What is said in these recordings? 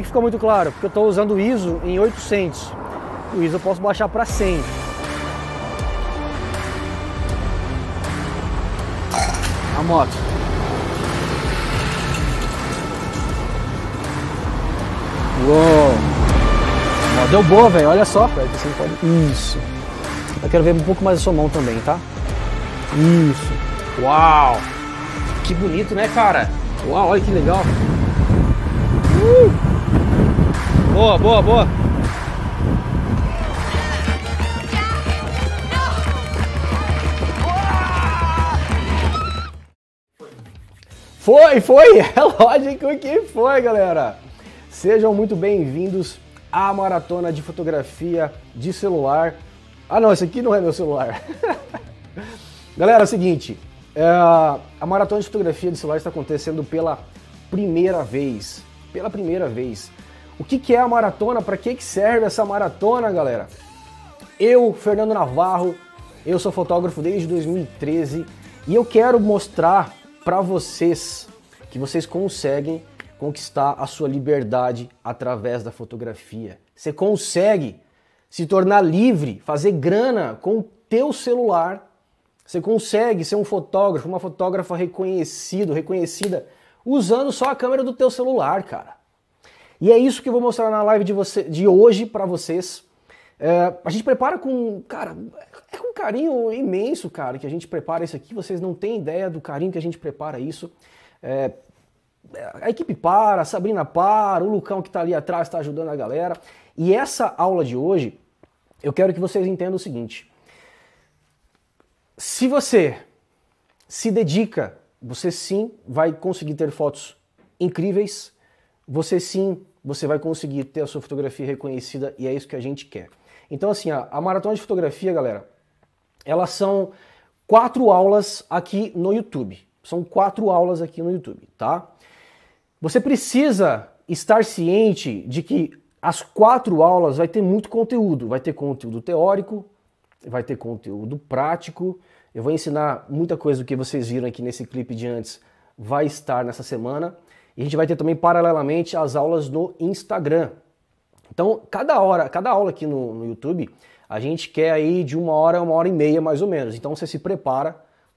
que ficou muito claro? Porque eu estou usando o ISO em 800. O ISO eu posso baixar para 100. A moto. Uou! deu boa, velho. Olha só. Isso. Eu quero ver um pouco mais a sua mão também, tá? Isso. Uau! Que bonito, né, cara? Uau, olha que legal. Uh! Boa, boa, boa. Foi, foi, é lógico que foi, galera. Sejam muito bem-vindos à maratona de fotografia de celular. Ah, não, esse aqui não é meu celular. galera, é o seguinte, é, a maratona de fotografia de celular está acontecendo pela primeira vez. Pela primeira vez. O que, que é a maratona? Para que, que serve essa maratona, galera? Eu, Fernando Navarro, eu sou fotógrafo desde 2013 e eu quero mostrar para vocês que vocês conseguem conquistar a sua liberdade através da fotografia. Você consegue se tornar livre, fazer grana com o teu celular. Você consegue ser um fotógrafo, uma fotógrafa reconhecido, reconhecida, usando só a câmera do teu celular, cara. E é isso que eu vou mostrar na live de, você, de hoje para vocês. É, a gente prepara com, cara, é com um carinho imenso, cara, que a gente prepara isso aqui. Vocês não têm ideia do carinho que a gente prepara isso. É, é a equipe para, a Sabrina para, o Lucão que está ali atrás está ajudando a galera. E essa aula de hoje, eu quero que vocês entendam o seguinte. Se você se dedica, você sim vai conseguir ter fotos incríveis, você sim, você vai conseguir ter a sua fotografia reconhecida e é isso que a gente quer. Então, assim, a, a maratona de fotografia, galera, elas são quatro aulas aqui no YouTube. São quatro aulas aqui no YouTube, tá? Você precisa estar ciente de que as quatro aulas vai ter muito conteúdo. Vai ter conteúdo teórico, vai ter conteúdo prático. Eu vou ensinar muita coisa do que vocês viram aqui nesse clipe de antes, vai estar nessa semana. E a gente vai ter também paralelamente as aulas no Instagram. Então, cada hora, cada aula aqui no, no YouTube, a gente quer aí de uma hora a uma hora e meia, mais ou menos. Então você se prepara,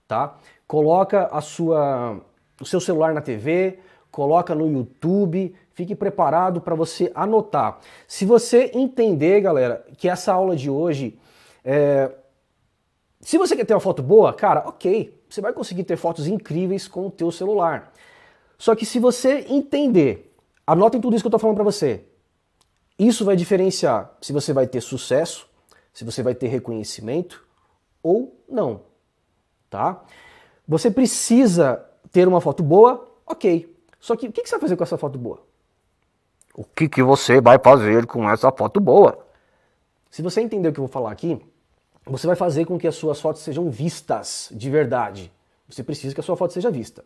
tá? Coloca a sua, o seu celular na TV, coloca no YouTube, fique preparado para você anotar. Se você entender, galera, que essa aula de hoje é... Se você quer ter uma foto boa, cara, ok, você vai conseguir ter fotos incríveis com o teu celular. Só que se você entender, anotem tudo isso que eu estou falando para você. Isso vai diferenciar se você vai ter sucesso, se você vai ter reconhecimento ou não, tá? Você precisa ter uma foto boa, ok. Só que o que, que você vai fazer com essa foto boa? O que, que você vai fazer com essa foto boa? Se você entender o que eu vou falar aqui, você vai fazer com que as suas fotos sejam vistas de verdade. Você precisa que a sua foto seja vista.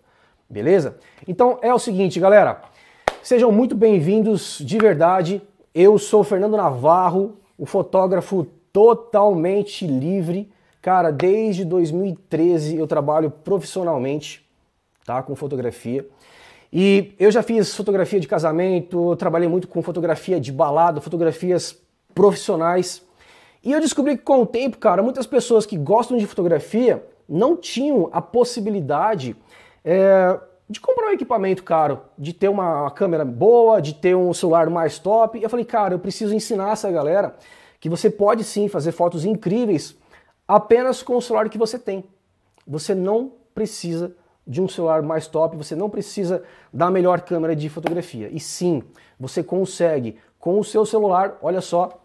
Beleza? Então é o seguinte, galera. Sejam muito bem-vindos de verdade. Eu sou Fernando Navarro, o fotógrafo totalmente livre. Cara, desde 2013 eu trabalho profissionalmente, tá, com fotografia. E eu já fiz fotografia de casamento, trabalhei muito com fotografia de balada, fotografias profissionais. E eu descobri que com o tempo, cara, muitas pessoas que gostam de fotografia não tinham a possibilidade é, de comprar um equipamento caro, de ter uma, uma, câmera boa, de ter um celular mais top. E eu falei, cara, eu preciso ensinar essa galera que você pode sim fazer fotos incríveis apenas com o celular que você tem. Você não precisa de um celular mais top, você não precisa da melhor câmera de fotografia. E sim, você consegue com o seu celular, olha só,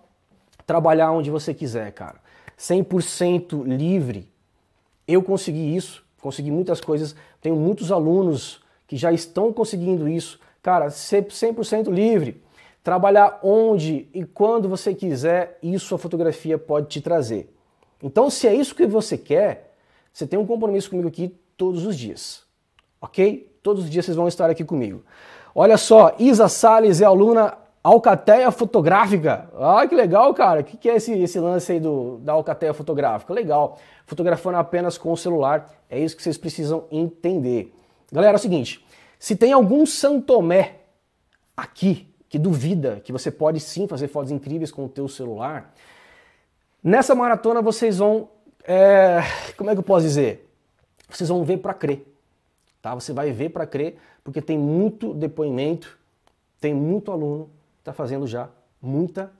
trabalhar onde você quiser, cara. 100% livre. Eu consegui isso consegui muitas coisas, tenho muitos alunos que já estão conseguindo isso. Cara, ser 100% livre. Trabalhar onde e quando você quiser, isso a fotografia pode te trazer. Então, se é isso que você quer, você tem um compromisso comigo aqui todos os dias. OK? Todos os dias vocês vão estar aqui comigo. Olha só, Isa Sales é aluna Alcateia fotográfica. Ah, que legal, cara. O que, que, é esse, esse lance aí do, da Alcateia fotográfica? Legal. Fotografando apenas com o celular é isso que vocês precisam entender. Galera, é o seguinte: se tem algum Santomé aqui que duvida que você pode sim fazer fotos incríveis com o teu celular, nessa maratona vocês vão. É, como é que eu posso dizer? Vocês vão ver para crer. Tá? Você vai ver para crer, porque tem muito depoimento, tem muito aluno que está fazendo já muita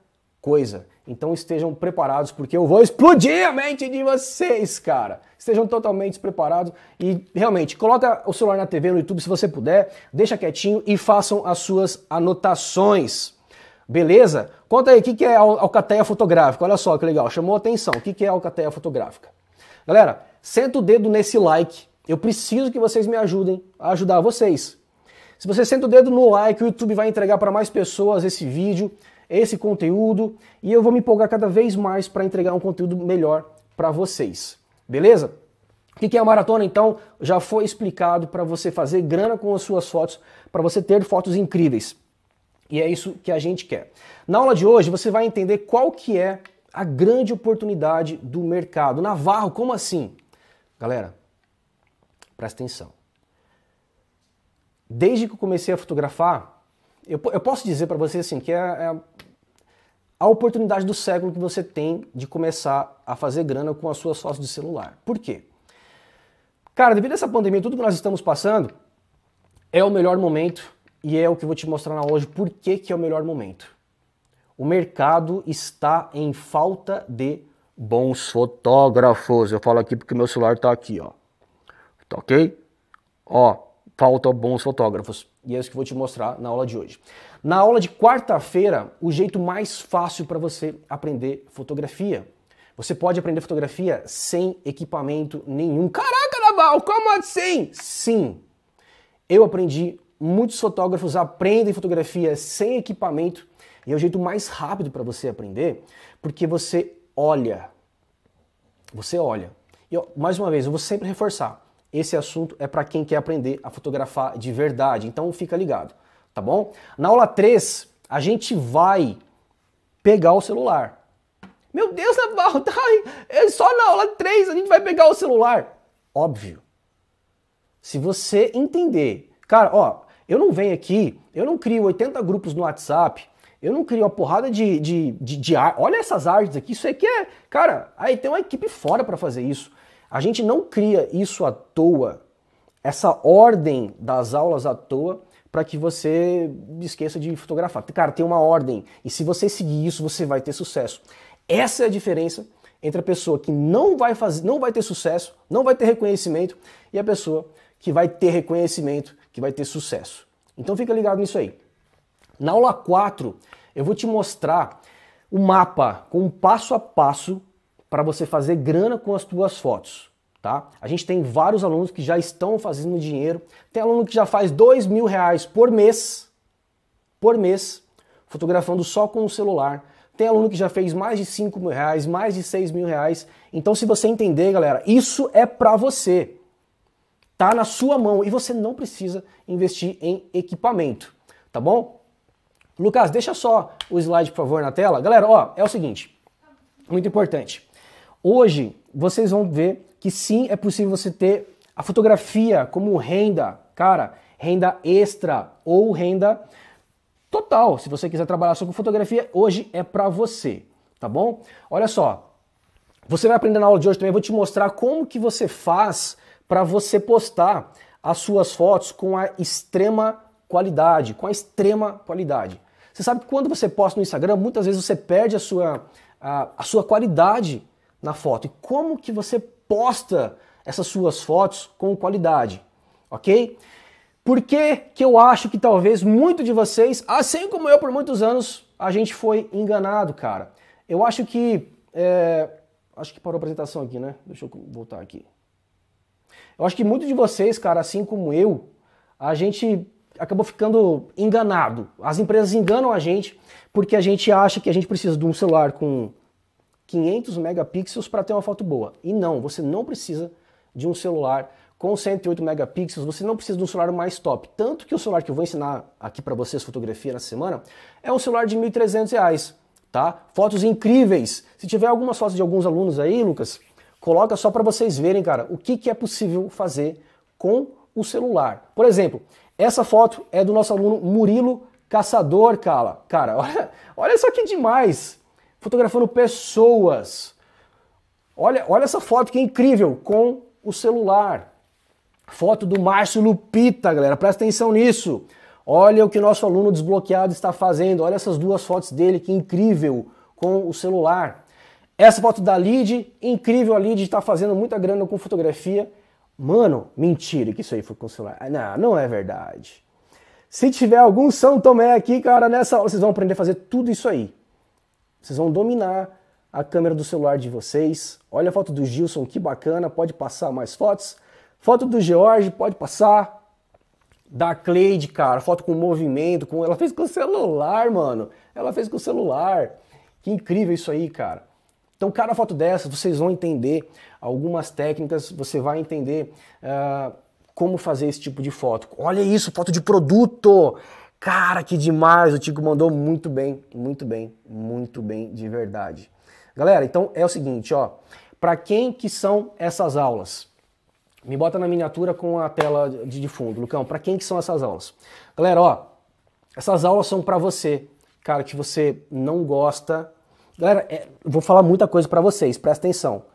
coisa. Então estejam preparados, porque eu vou explodir a mente de vocês, cara. Estejam totalmente preparados e realmente coloca o celular na TV, no YouTube, se você puder, deixa quietinho e façam as suas anotações. Beleza? Conta aí o que, que é alcateia fotográfica. Olha só que legal, chamou atenção. O que, que é alcateia fotográfica? Galera, senta o dedo nesse like. Eu preciso que vocês me ajudem a ajudar vocês. Se você senta o dedo no like, o YouTube vai entregar para mais pessoas esse vídeo esse conteúdo e eu vou me empolgar cada vez mais para entregar um conteúdo melhor para vocês. Beleza? O que é a maratona, então? Já foi explicado para você fazer grana com as suas fotos, para você ter fotos incríveis. E é isso que a gente quer. Na aula de hoje, você vai entender qual que é a grande oportunidade do mercado. Navarro, como assim? Galera, presta atenção. Desde que eu comecei a fotografar, eu, eu posso dizer para você assim que é, é a oportunidade do século que você tem de começar a fazer grana com a sua sócio de celular. Por quê? Cara, devido a essa pandemia, tudo que nós estamos passando é o melhor momento e é o que eu vou te mostrar na hoje por que, que é o melhor momento. O mercado está em falta de bons fotógrafos. Eu falo aqui porque meu celular está aqui, ó. Tá ok? Ó, falta bons fotógrafos. E é isso que eu vou te mostrar na aula de hoje. Na aula de quarta-feira, o jeito mais fácil para você aprender fotografia. Você pode aprender fotografia sem equipamento nenhum. Caraca, Naval, como assim? Sim. Eu aprendi, muitos fotógrafos aprendem fotografia sem equipamento e é o jeito mais rápido para você aprender, porque você olha. Você olha. E mais uma vez, eu vou sempre reforçar. Esse assunto é para quem quer aprender a fotografar de verdade, então fica ligado, tá bom? Na aula 3, a gente vai pegar o celular. Meu Deus, Navarro, é, tá é só na aula 3 a gente vai pegar o celular. Óbvio. Se você entender. Cara, ó, eu não venho aqui, eu não crio 80 grupos no WhatsApp, eu não crio uma porrada de, de, de, de ar. Olha essas artes aqui, isso aqui é. Cara, aí tem uma equipe fora para fazer isso. A gente não cria isso à toa, essa ordem das aulas à toa, para que você esqueça de fotografar. Cara, tem uma ordem, e se você seguir isso, você vai ter sucesso. Essa é a diferença entre a pessoa que não vai fazer, não vai ter sucesso, não vai ter reconhecimento e a pessoa que vai ter reconhecimento, que vai ter sucesso. Então fica ligado nisso aí. Na aula 4, eu vou te mostrar o mapa com passo a passo para você fazer grana com as tuas fotos. Tá? A gente tem vários alunos que já estão fazendo dinheiro. Tem aluno que já faz dois mil reais por mês, por mês, fotografando só com o celular. Tem aluno que já fez mais de cinco mil reais, mais de seis mil reais. Então, se você entender, galera, isso é para você. Tá na sua mão e você não precisa investir em equipamento, tá bom? Lucas, deixa só o slide, por favor, na tela. Galera, ó, é o seguinte, muito importante. Hoje, vocês vão ver que sim, é possível você ter a fotografia como renda, cara, renda extra ou renda total. Se você quiser trabalhar só com fotografia, hoje é para você, tá bom? Olha só, você vai aprender na aula de hoje também, vou te mostrar como que você faz para você postar as suas fotos com a extrema qualidade, com a extrema qualidade. Você sabe que quando você posta no Instagram, muitas vezes você perde a sua, a, a sua qualidade na foto e como que você posta essas suas fotos com qualidade, ok? Por que, que eu acho que talvez muito de vocês, assim como eu por muitos anos, a gente foi enganado, cara? Eu acho que. É... Acho que parou a apresentação aqui, né? Deixa eu voltar aqui. Eu acho que muitos de vocês, cara, assim como eu, a gente acabou ficando enganado. As empresas enganam a gente porque a gente acha que a gente precisa de um celular com 500 megapixels para ter uma foto boa. E não, você não precisa de um celular com 108 megapixels, você não precisa de um celular mais top. Tanto que o celular que eu vou ensinar aqui para vocês fotografia na semana é um celular de R$ reais tá? Fotos incríveis. Se tiver algumas fotos de alguns alunos aí, Lucas, coloca só para vocês verem, cara, o que, que é possível fazer com o celular. Por exemplo, essa foto é do nosso aluno Murilo Caçador, cara. Cara, olha, olha só que demais fotografando pessoas. Olha, olha essa foto que é incrível com o celular. Foto do Márcio Lupita, galera. Presta atenção nisso. Olha o que nosso aluno desbloqueado está fazendo. Olha essas duas fotos dele, que incrível com o celular. Essa foto da Lid, incrível, a Lid está fazendo muita grana com fotografia. Mano, mentira que isso aí foi com o celular. Ah, não, não é verdade. Se tiver algum São Tomé aqui, cara, nessa aula vocês vão aprender a fazer tudo isso aí. Vocês vão dominar a câmera do celular de vocês. Olha a foto do Gilson, que bacana, pode passar mais fotos. Foto do George, pode passar. Da Cleide, cara, foto com movimento, com ela fez com o celular, mano. Ela fez com o celular. Que incrível isso aí, cara. Então, cada foto dessa, vocês vão entender algumas técnicas, você vai entender uh, como fazer esse tipo de foto. Olha isso, foto de produto! Cara, que demais! O Tico mandou muito bem, muito bem, muito bem, de verdade. Galera, então é o seguinte, ó. Para quem que são essas aulas? Me bota na miniatura com a tela de fundo, Lucão. Para quem que são essas aulas? Galera, ó, essas aulas são para você, cara, que você não gosta. Galera, é, vou falar muita coisa para vocês, presta atenção.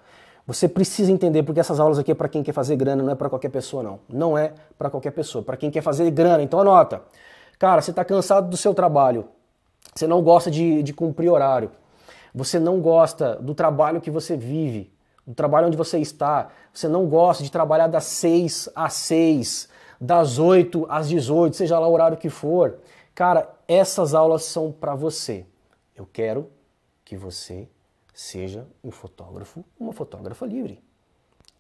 Você precisa entender porque essas aulas aqui é para quem quer fazer grana, não é para qualquer pessoa não. Não é para qualquer pessoa, para quem quer fazer grana. Então anota. Cara, você está cansado do seu trabalho, você não gosta de, de cumprir horário, você não gosta do trabalho que você vive, do trabalho onde você está, você não gosta de trabalhar das 6 às 6, das 8 às 18, seja lá o horário que for. Cara, essas aulas são para você. Eu quero que você seja um fotógrafo, uma fotógrafa livre,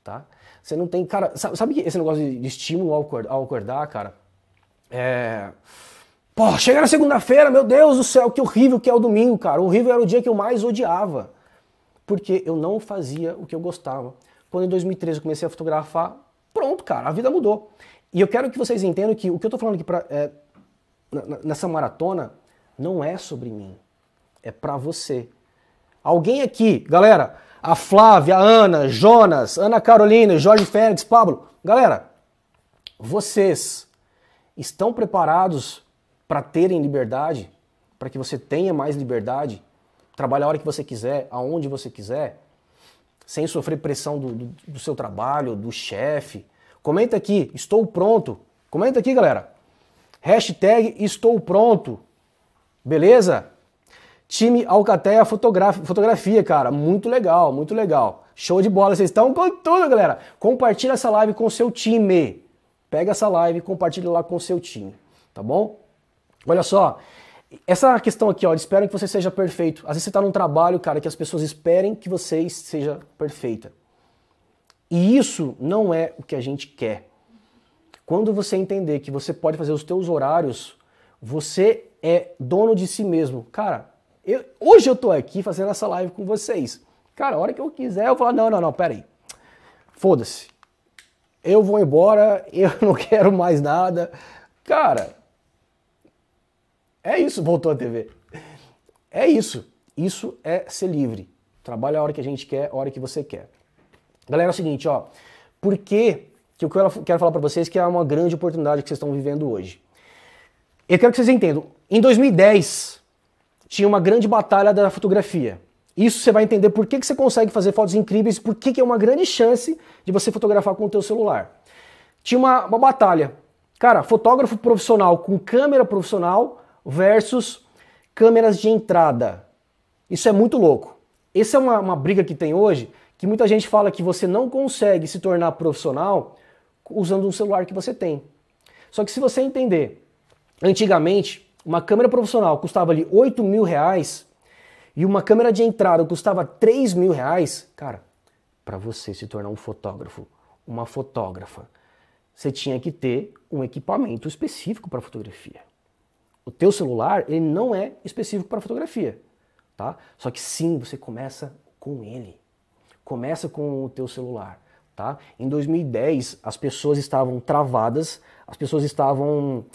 tá? Você não tem, cara, sabe, sabe esse negócio de estímulo ao acordar, cara? É... Pô, chega na segunda-feira, meu Deus do céu, que horrível que é o domingo, cara. horrível era o dia que eu mais odiava. Porque eu não fazia o que eu gostava. Quando em 2013 eu comecei a fotografar, pronto, cara, a vida mudou. E eu quero que vocês entendam que o que eu tô falando aqui pra, é, nessa maratona não é sobre mim, é para você. Alguém aqui, galera, a Flávia, a Ana, Jonas, Ana Carolina, Jorge Félix, Pablo, galera, vocês estão preparados para terem liberdade, para que você tenha mais liberdade, trabalhar a hora que você quiser, aonde você quiser, sem sofrer pressão do, do, do seu trabalho, do chefe. Comenta aqui, estou pronto. Comenta aqui, galera. Hashtag estou pronto. Beleza? Time Alcateia fotografia, fotografia, cara. Muito legal, muito legal. Show de bola. Vocês estão com tudo, galera. Compartilha essa live com o seu time pega essa live e compartilha lá com o seu time, tá bom? Olha só, essa questão aqui, ó, de que você seja perfeito. Às vezes você está num trabalho, cara, que as pessoas esperem que você seja perfeita. E isso não é o que a gente quer. Quando você entender que você pode fazer os teus horários, você é dono de si mesmo. Cara, eu, hoje eu tô aqui fazendo essa live com vocês. Cara, a hora que eu quiser, eu vou falar, não, não, não, peraí. Foda-se eu vou embora, eu não quero mais nada. Cara, é isso, voltou a TV. É isso. Isso é ser livre. Trabalha a hora que a gente quer, a hora que você quer. Galera, é o seguinte, ó. Por que, que eu quero falar para vocês que é uma grande oportunidade que vocês estão vivendo hoje? Eu quero que vocês entendam. Em 2010, tinha uma grande batalha da fotografia. Isso você vai entender por que, que você consegue fazer fotos incríveis, por que, que é uma grande chance de você fotografar com o teu celular. Tinha uma, uma batalha. Cara, fotógrafo profissional com câmera profissional versus câmeras de entrada. Isso é muito louco. Essa é uma, uma briga que tem hoje, que muita gente fala que você não consegue se tornar profissional usando um celular que você tem. Só que se você entender, antigamente, uma câmera profissional custava ali 8 mil reais, e uma câmera de entrada custava 3 mil reais, cara, para você se tornar um fotógrafo, uma fotógrafa, você tinha que ter um equipamento específico para fotografia. O teu celular, ele não é específico para fotografia, tá? Só que sim, você começa com ele. Começa com o teu celular, tá? Em 2010, as pessoas estavam travadas, as pessoas estavam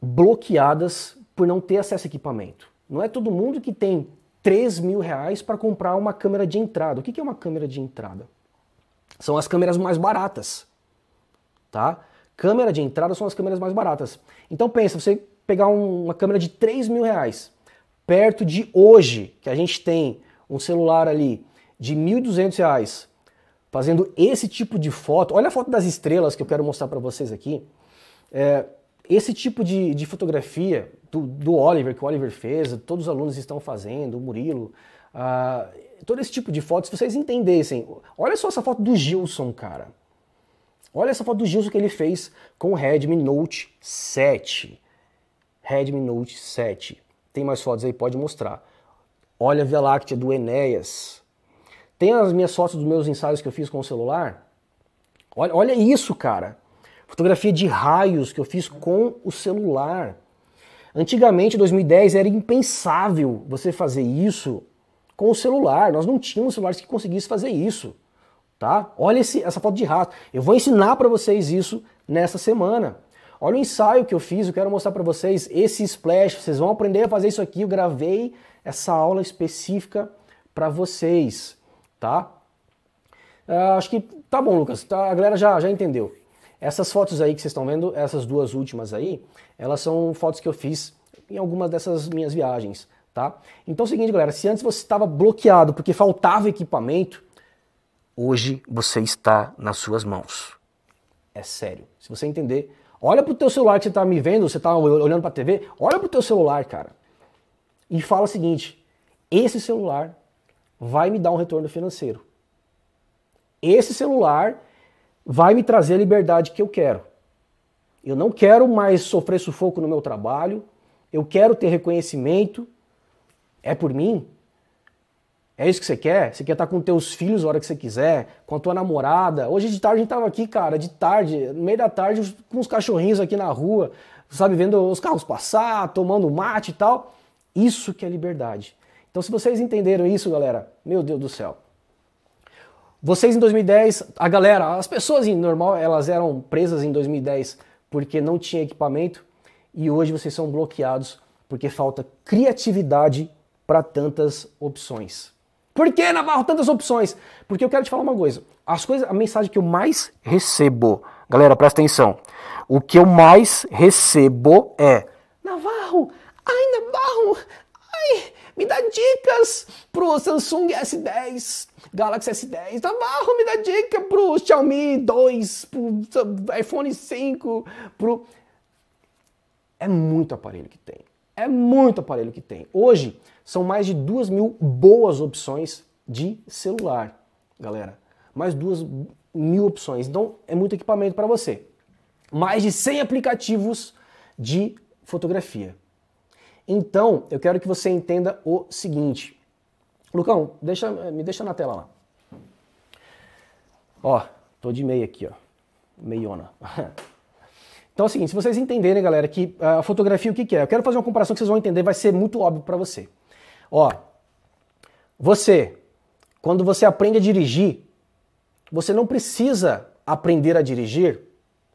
bloqueadas por não ter acesso a equipamento. Não é todo mundo que tem 3 mil reais para comprar uma câmera de entrada. O que é uma câmera de entrada? São as câmeras mais baratas, tá? Câmera de entrada são as câmeras mais baratas. Então pensa, você pegar uma câmera de 3 mil reais, perto de hoje, que a gente tem um celular ali de 1.200 reais, fazendo esse tipo de foto, olha a foto das estrelas que eu quero mostrar para vocês aqui, é, esse tipo de, de fotografia do, do, Oliver, que o Oliver fez, todos os alunos estão fazendo, o Murilo, uh, todo esse tipo de fotos, se vocês entendessem, olha só essa foto do Gilson, cara. Olha essa foto do Gilson que ele fez com o Redmi Note 7. Redmi Note 7. Tem mais fotos aí, pode mostrar. Olha a Via Láctea do Enéas. Tem as minhas fotos dos meus ensaios que eu fiz com o celular? Olha, olha isso, cara fotografia de raios que eu fiz com o celular. Antigamente, 2010, era impensável você fazer isso com o celular. Nós não tínhamos celulares que conseguissem fazer isso, tá? Olha esse, essa foto de rato. Eu vou ensinar para vocês isso nessa semana. Olha o ensaio que eu fiz, eu quero mostrar para vocês esse splash, vocês vão aprender a fazer isso aqui. Eu gravei essa aula específica para vocês, tá? Uh, acho que tá bom, Lucas, tá, a galera já, já entendeu. Essas fotos aí que vocês estão vendo, essas duas últimas aí, elas são fotos que eu fiz em algumas dessas minhas viagens, tá? Então é o seguinte, galera, se antes você estava bloqueado porque faltava equipamento, hoje você está nas suas mãos. É sério. Se você entender, olha pro teu celular que você está me vendo, você está olhando para a TV, olha pro teu celular, cara. E fala o seguinte: esse celular vai me dar um retorno financeiro. Esse celular vai me trazer a liberdade que eu quero. Eu não quero mais sofrer sufoco no meu trabalho, eu quero ter reconhecimento. É por mim? É isso que você quer? Você quer estar com teus filhos a hora que você quiser, com a tua namorada? Hoje de tarde a gente estava aqui, cara, de tarde, no meio da tarde, com os cachorrinhos aqui na rua, sabe, vendo os carros passar, tomando mate e tal. Isso que é liberdade. Então, se vocês entenderam isso, galera, meu Deus do céu. Vocês em 2010, a galera, as pessoas em normal, elas eram presas em 2010 porque não tinha equipamento e hoje vocês são bloqueados porque falta criatividade para tantas opções. Por que, Navarro, tantas opções? Porque eu quero te falar uma coisa. As coisas, a mensagem que eu mais recebo, galera, presta atenção. O que eu mais recebo é: Navarro, ai, Navarro, ai, me dá dicas pro Samsung S10, Galaxy S10. Navarro, me dá dica pro Xiaomi 2, pro iPhone 5, pro. É muito aparelho que tem. É muito aparelho que tem. Hoje são mais de duas mil boas opções de celular, galera. Mais duas mil opções. Então é muito equipamento para você. Mais de 100 aplicativos de fotografia. Então, eu quero que você entenda o seguinte. Lucão, deixa, me deixa na tela lá. Ó, tô de meia aqui, ó. Meiona. Então é o seguinte, se vocês entenderem, galera, que ah, a fotografia o que, que é? Eu quero fazer uma comparação que vocês vão entender, vai ser muito óbvio para você. Ó, você, quando você aprende a dirigir, você não precisa aprender a dirigir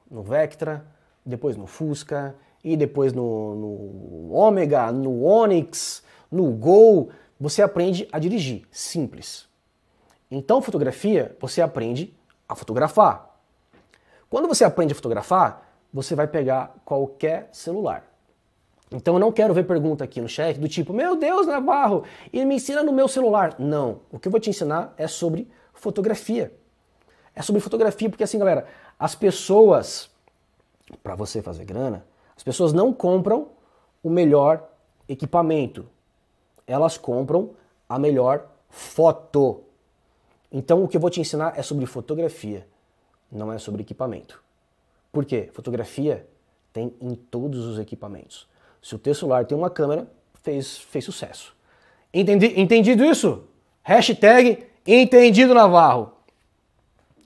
no Vectra, depois no Fusca, e depois no, no Ômega, no Onix, no Gol, você aprende a dirigir. Simples. Então, fotografia, você aprende a fotografar. Quando você aprende a fotografar, você vai pegar qualquer celular. Então eu não quero ver pergunta aqui no chat do tipo, meu Deus, Navarro, ele me ensina no meu celular. Não, o que eu vou te ensinar é sobre fotografia. É sobre fotografia, porque assim, galera, as pessoas, para você fazer grana, as pessoas não compram o melhor equipamento, elas compram a melhor foto. Então, o que eu vou te ensinar é sobre fotografia, não é sobre equipamento. Por quê? Fotografia tem em todos os equipamentos. Se o teu celular tem uma câmera, fez, fez sucesso. Entendi, entendido isso? Hashtag entendido Navarro.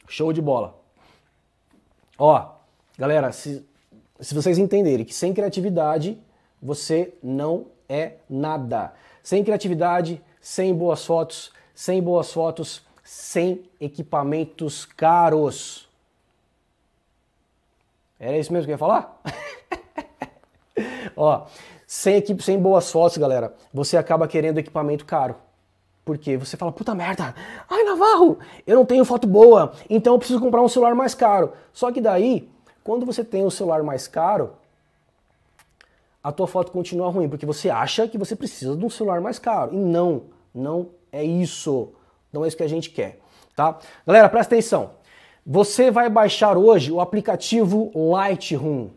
Show de bola. Ó, galera, se se vocês entenderem que sem criatividade você não é nada. Sem criatividade, sem boas fotos, sem boas fotos, sem equipamentos caros. Era isso mesmo que eu ia falar? Ó, sem equipe, sem boas fotos, galera, você acaba querendo equipamento caro. Porque você fala, puta merda, ai Navarro, eu não tenho foto boa, então eu preciso comprar um celular mais caro. Só que daí quando você tem um celular mais caro, a tua foto continua ruim, porque você acha que você precisa de um celular mais caro. E não, não é isso. Não é isso que a gente quer, tá? Galera, presta atenção. Você vai baixar hoje o aplicativo Lightroom,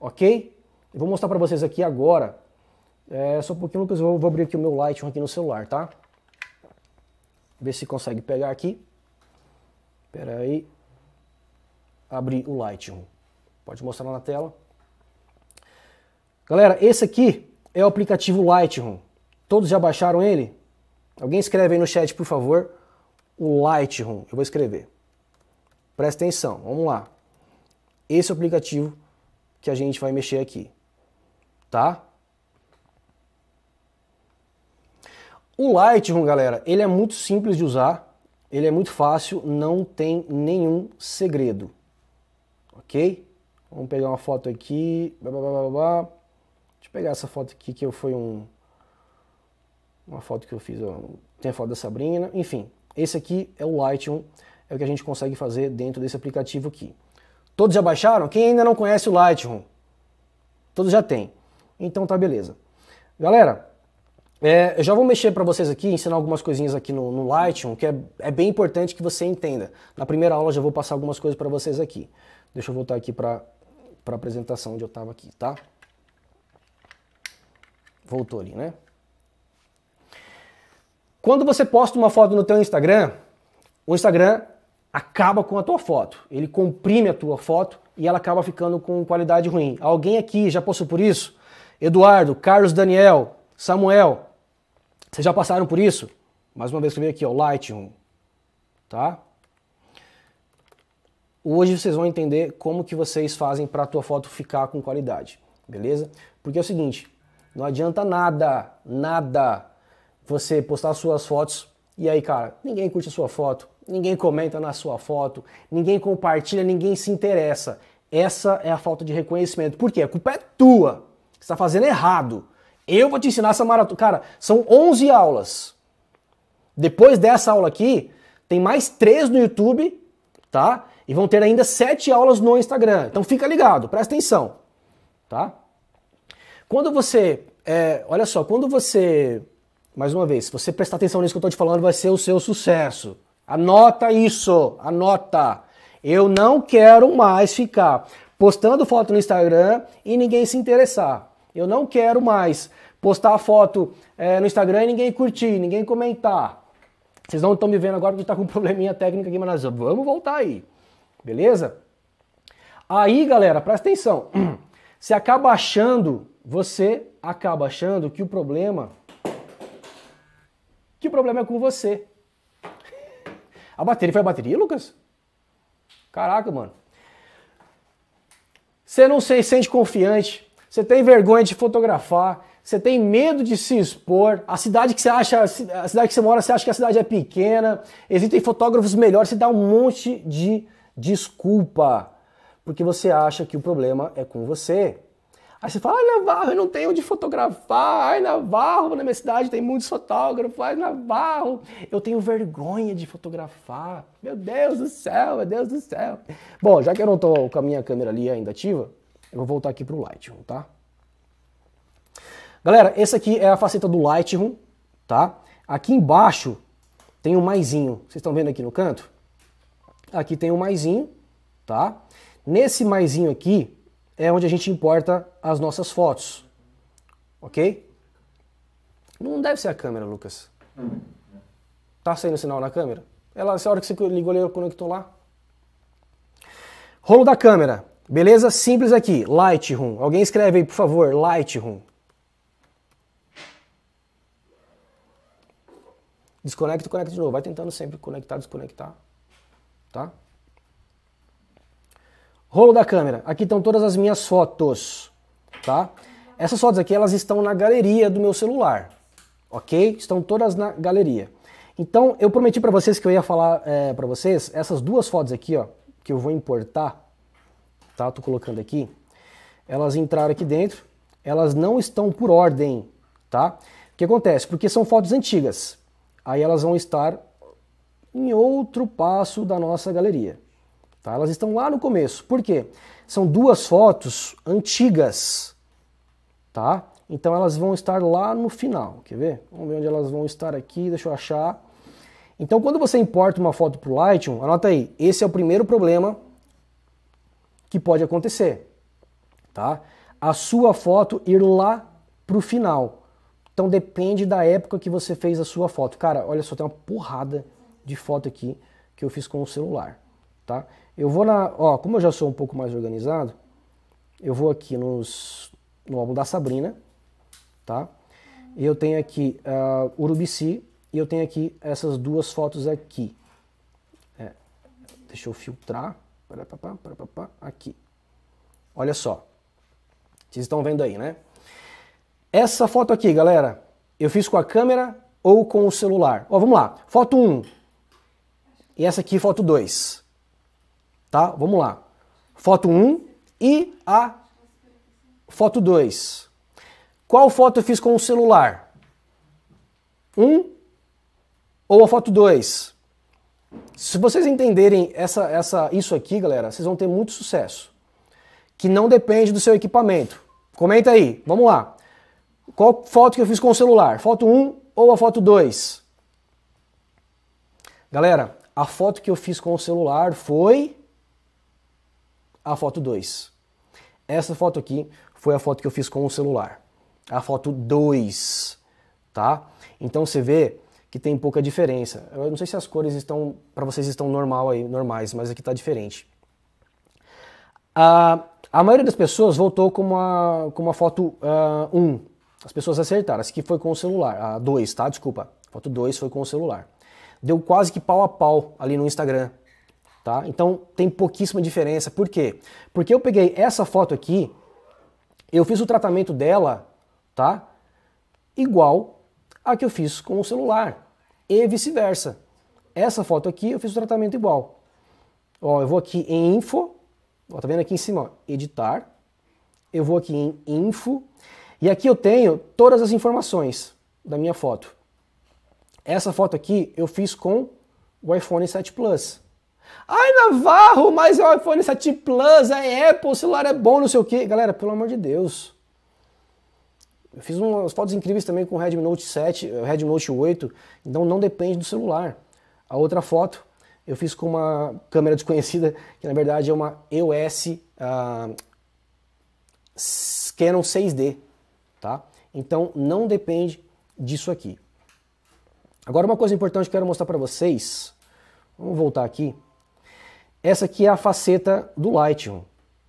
ok? Eu vou mostrar para vocês aqui agora. É, só um pouquinho, Lucas, eu vou abrir aqui o meu Lightroom aqui no celular, tá? Ver se consegue pegar aqui. Pera aí. Abrir o Lightroom. Pode mostrar na tela. Galera, esse aqui é o aplicativo Lightroom. Todos já baixaram ele? Alguém escreve aí no chat, por favor, o Lightroom. Eu vou escrever. Presta atenção, vamos lá. Esse é o aplicativo que a gente vai mexer aqui, tá? O Lightroom, galera, ele é muito simples de usar, ele é muito fácil, não tem nenhum segredo, ok? Vamos pegar uma foto aqui. Blá, blá, blá, blá. Deixa eu pegar essa foto aqui que eu fui um. Uma foto que eu fiz. Ó. Tem a foto da Sabrina. Enfim, esse aqui é o Lightroom. É o que a gente consegue fazer dentro desse aplicativo aqui. Todos já baixaram? Quem ainda não conhece o Lightroom? Todos já tem. Então tá beleza. Galera, é, eu já vou mexer para vocês aqui, ensinar algumas coisinhas aqui no, no Lightroom, que é, é, bem importante que você entenda. Na primeira aula já vou passar algumas coisas para vocês aqui. Deixa eu voltar aqui para para apresentação onde eu estava aqui, tá? Voltou ali, né? Quando você posta uma foto no teu Instagram, o Instagram acaba com a tua foto. Ele comprime a tua foto e ela acaba ficando com qualidade ruim. Alguém aqui já passou por isso? Eduardo, Carlos Daniel, Samuel, vocês já passaram por isso? Mais uma vez que eu aqui, ó, Lightroom, tá? Hoje vocês vão entender como que vocês fazem para a tua foto ficar com qualidade, beleza? Porque é o seguinte, não adianta nada, nada você postar suas fotos e aí, cara, ninguém curte a sua foto, ninguém comenta na sua foto, ninguém compartilha, ninguém se interessa. Essa é a falta de reconhecimento. Por quê? A culpa é tua. Você está fazendo errado. Eu vou te ensinar essa maratona. Cara, são 11 aulas. Depois dessa aula aqui, tem mais três no YouTube, tá? E vão ter ainda sete aulas no Instagram. Então fica ligado, presta atenção, tá? Quando você, é, olha só, quando você, mais uma vez, se você prestar atenção nisso que eu estou te falando, vai ser o seu sucesso. Anota isso, anota. Eu não quero mais ficar postando foto no Instagram e ninguém se interessar. Eu não quero mais postar foto é, no Instagram e ninguém curtir, ninguém comentar. Vocês não estão me vendo agora porque está com um probleminha técnica aqui, mas nós vamos voltar aí. Beleza? Aí, galera, presta atenção. Você acaba achando, você acaba achando que o problema que o problema é com você. A bateria foi a bateria, Lucas? Caraca, mano. Você não se sente confiante, você tem vergonha de fotografar, você tem medo de se expor, a cidade que você acha, a cidade que você mora, você acha que a cidade é pequena, existem fotógrafos melhores, você dá um monte de desculpa, porque você acha que o problema é com você. Aí você fala, ai Navarro, eu não tenho onde fotografar, ai Navarro, na minha cidade tem muitos fotógrafos, ai Navarro, eu tenho vergonha de fotografar, meu Deus do céu, meu Deus do céu. Bom, já que eu não tô com a minha câmera ali ainda ativa, eu vou voltar aqui pro Lightroom, tá? Galera, essa aqui é a faceta do Lightroom, tá? Aqui embaixo tem um maisinho, vocês estão vendo aqui no canto? aqui tem um maisinho, tá? Nesse maisinho aqui é onde a gente importa as nossas fotos, ok? Não deve ser a câmera, Lucas. Tá saindo sinal na câmera? Ela, essa hora que você ligou, ele conectou lá. Rolo da câmera, beleza? Simples aqui, Lightroom. Alguém escreve aí, por favor, Lightroom. Desconecta, conecta de novo. Vai tentando sempre conectar, desconectar tá? Rolo da câmera. Aqui estão todas as minhas fotos, tá? Essas fotos aqui, elas estão na galeria do meu celular, ok? Estão todas na galeria. Então, eu prometi para vocês que eu ia falar é, para vocês essas duas fotos aqui, ó, que eu vou importar, tá? Tô colocando aqui. Elas entraram aqui dentro. Elas não estão por ordem, tá? O que acontece? Porque são fotos antigas. Aí elas vão estar em outro passo da nossa galeria. Tá? Elas estão lá no começo. Por quê? São duas fotos antigas, tá? Então elas vão estar lá no final. Quer ver? Vamos ver onde elas vão estar aqui. Deixa eu achar. Então quando você importa uma foto para o Lightroom, anota aí. Esse é o primeiro problema que pode acontecer, tá? A sua foto ir lá para o final. Então depende da época que você fez a sua foto. Cara, olha só, tem uma porrada de foto aqui que eu fiz com o celular, tá? Eu vou na, ó, como eu já sou um pouco mais organizado, eu vou aqui nos, no álbum da Sabrina, tá? E eu tenho aqui uh, ah, Urubici e eu tenho aqui essas duas fotos aqui. É, deixa eu filtrar, aqui. Olha só, vocês estão vendo aí, né? Essa foto aqui, galera, eu fiz com a câmera ou com o celular. Ó, vamos lá, foto 1, um e essa aqui foto 2. Tá? Vamos lá. Foto 1 um e a foto 2. Qual foto eu fiz com o celular? 1 um ou a foto 2? Se vocês entenderem essa, essa, isso aqui, galera, vocês vão ter muito sucesso. Que não depende do seu equipamento. Comenta aí, vamos lá. Qual foto que eu fiz com o celular? Foto 1 um ou a foto 2? Galera, a foto que eu fiz com o celular foi a foto 2. Essa foto aqui foi a foto que eu fiz com o celular. A foto 2, tá? Então você vê que tem pouca diferença. Eu não sei se as cores estão para vocês estão normal aí, normais, mas aqui está diferente. A, a maioria das pessoas voltou com uma, com uma foto 1. Uh, ah, um. As pessoas acertaram. Essa aqui foi com o celular. A 2, tá? Desculpa. A foto 2 foi com o celular deu quase que pau a pau ali no Instagram. Tá? Então tem pouquíssima diferença. Por quê? Porque eu peguei essa foto aqui, eu fiz o tratamento dela, tá? Igual a que eu fiz com o celular. E vice-versa. Essa foto aqui eu fiz o tratamento igual. Ó, eu vou aqui em info, ó, tá vendo aqui em cima, ó, editar. Eu vou aqui em info e aqui eu tenho todas as informações da minha foto. Essa foto aqui eu fiz com o iPhone 7 Plus. Ai, Navarro, mas é o iPhone 7 Plus, é Apple, o celular é bom, não sei o quê. Galera, pelo amor de Deus. Eu fiz umas fotos incríveis também com o Redmi Note 7, o Redmi Note 8, então não depende do celular. A outra foto eu fiz com uma câmera desconhecida, que na verdade é uma EOS uh, ah, Canon 6D, tá? Então não depende disso aqui. Agora, uma coisa importante que eu quero mostrar para vocês, vamos voltar aqui. Essa aqui é a faceta do Lightroom,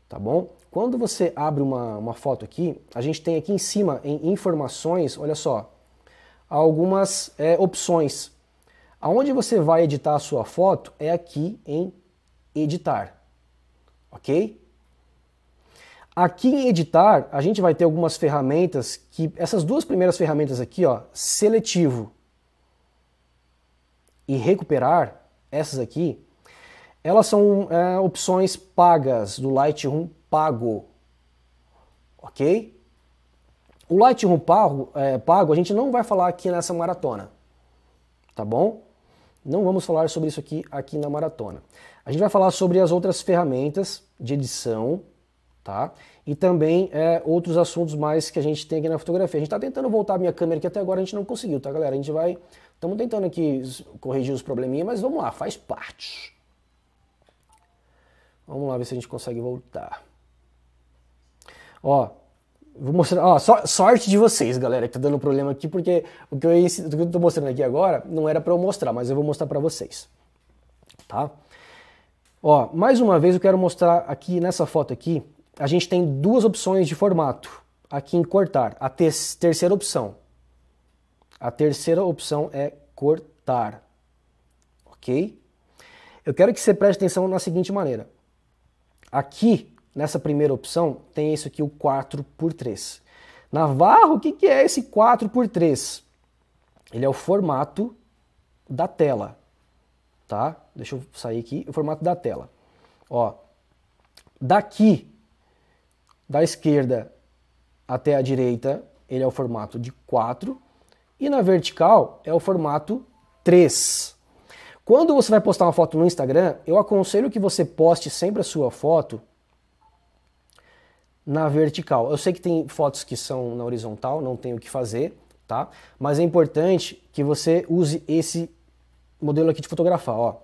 tá bom? Quando você abre uma, uma foto aqui, a gente tem aqui em cima, em informações, olha só, algumas é, opções. Aonde você vai editar a sua foto é aqui em editar, ok? Aqui em editar, a gente vai ter algumas ferramentas que essas duas primeiras ferramentas aqui, ó, seletivo e recuperar, essas aqui, elas são é, opções pagas do Lightroom pago, ok? O Lightroom pago, é, pago a gente não vai falar aqui nessa maratona, tá bom? Não vamos falar sobre isso aqui, aqui na maratona. A gente vai falar sobre as outras ferramentas de edição, tá? E também é, outros assuntos mais que a gente tem aqui na fotografia. A gente está tentando voltar a minha câmera que até agora a gente não conseguiu, tá, galera? A gente vai Estamos tentando aqui corrigir os probleminhas, mas vamos lá, faz parte. Vamos lá ver se a gente consegue voltar. Ó, vou mostrar. Ó, so, sorte de vocês, galera, que tá dando problema aqui, porque o que eu, estou tô mostrando aqui agora não era para eu mostrar, mas eu vou mostrar para vocês. Tá? Ó, mais uma vez eu quero mostrar aqui nessa foto aqui, a gente tem duas opções de formato aqui em cortar. A te terceira opção, a terceira opção é cortar. Ok? Eu quero que você preste atenção na seguinte maneira. Aqui, nessa primeira opção, tem isso aqui, o 4 por 3. Navarro, o que, que é esse 4 por 3? Ele é o formato da tela, tá? Deixa eu sair aqui, o formato da tela. Ó, daqui, da esquerda até a direita, ele é o formato de 4, e na vertical é o formato 3. Quando você vai postar uma foto no Instagram, eu aconselho que você poste sempre a sua foto na vertical. Eu sei que tem fotos que são na horizontal, não tem o que fazer, tá? Mas é importante que você use esse modelo aqui de fotografar, ó.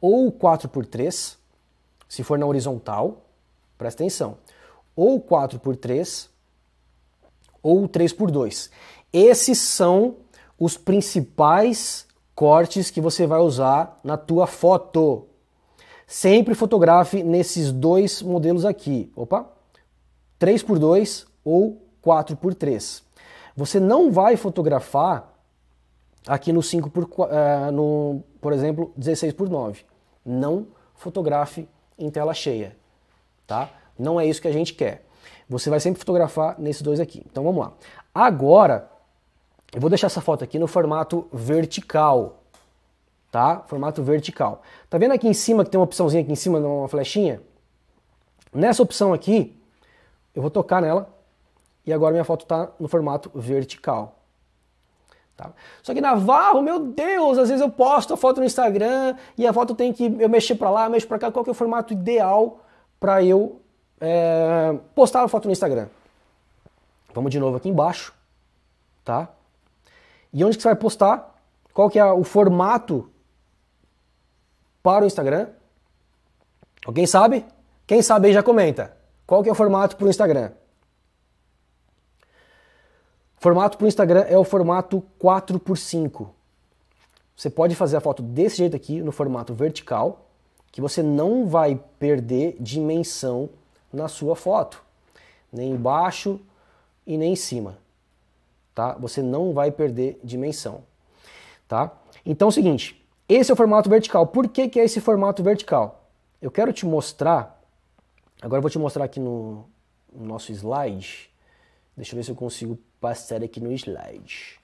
Ou 4x3, se for na horizontal, presta atenção. Ou 4x3 ou 3x2. Esses são os principais cortes que você vai usar na tua foto. Sempre fotografe nesses dois modelos aqui. Opa! 3x2 ou 4x3. Você não vai fotografar aqui no 5 por, uh, no, por exemplo, 16 por 9. Não fotografe em tela cheia, tá? Não é isso que a gente quer. Você vai sempre fotografar nesses dois aqui. Então vamos lá. Agora eu vou deixar essa foto aqui no formato vertical, tá? Formato vertical. Tá vendo aqui em cima que tem uma opçãozinha aqui em cima, uma flechinha? Nessa opção aqui, eu vou tocar nela e agora minha foto está no formato vertical. Tá? Só que Navarro, meu Deus, às vezes eu posto a foto no Instagram e a foto tem que eu mexer para lá, mexer para cá. Qual que é o formato ideal para eu é, postar a foto no Instagram? Vamos de novo aqui embaixo, tá? E onde que você vai postar? Qual que é o formato para o Instagram? Alguém sabe? Quem sabe aí já comenta. Qual que é o formato para o Instagram? Formato para o Instagram é o formato 4x5. Você pode fazer a foto desse jeito aqui, no formato vertical, que você não vai perder dimensão na sua foto, nem embaixo e nem em cima tá? Você não vai perder dimensão, tá? Então é o seguinte, esse é o formato vertical. Por que, que é esse formato vertical? Eu quero te mostrar, agora eu vou te mostrar aqui no, no nosso slide, deixa eu ver se eu consigo passar aqui no slide.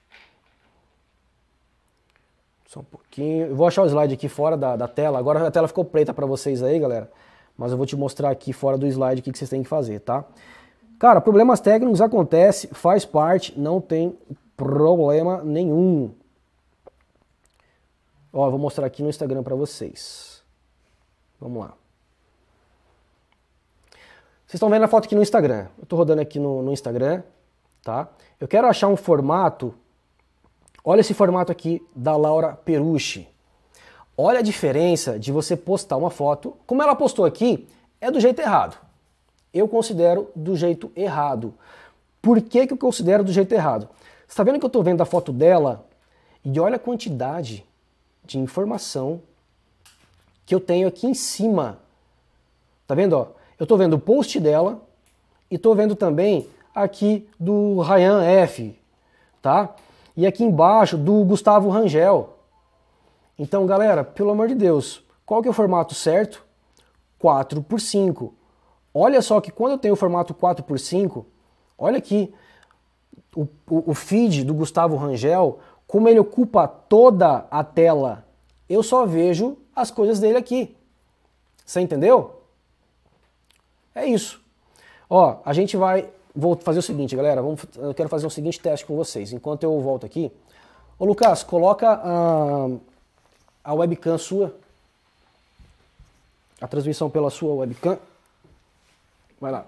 Só um pouquinho. Eu vou achar o slide aqui fora da, da tela. Agora a tela ficou preta para vocês aí, galera. Mas eu vou te mostrar aqui fora do slide o que, que vocês têm que fazer, tá? Cara, problemas técnicos acontece, faz parte, não tem problema nenhum. Ó, vou mostrar aqui no Instagram para vocês. Vamos lá. Vocês estão vendo a foto aqui no Instagram. Eu estou rodando aqui no, no, Instagram, tá? Eu quero achar um formato. Olha esse formato aqui da Laura Perucci. Olha a diferença de você postar uma foto. Como ela postou aqui, é do jeito errado eu considero do jeito errado. Por que, que eu considero do jeito errado? Você está vendo que eu estou vendo a foto dela? E olha a quantidade de informação que eu tenho aqui em cima. Tá vendo? Ó? Eu estou vendo o post dela e estou vendo também aqui do Ryan F, tá? E aqui embaixo do Gustavo Rangel. Então, galera, pelo amor de Deus, qual que é o formato certo? 4 por 5. Olha só que quando eu tenho o formato 4x5, olha aqui o, o, o feed do Gustavo Rangel, como ele ocupa toda a tela. Eu só vejo as coisas dele aqui. Você entendeu? É isso. Ó, a gente vai. Vou fazer o seguinte, galera. Vamos, eu quero fazer o seguinte teste com vocês. Enquanto eu volto aqui. Ô, Lucas, coloca a, a webcam sua. A transmissão pela sua webcam. Vai lá.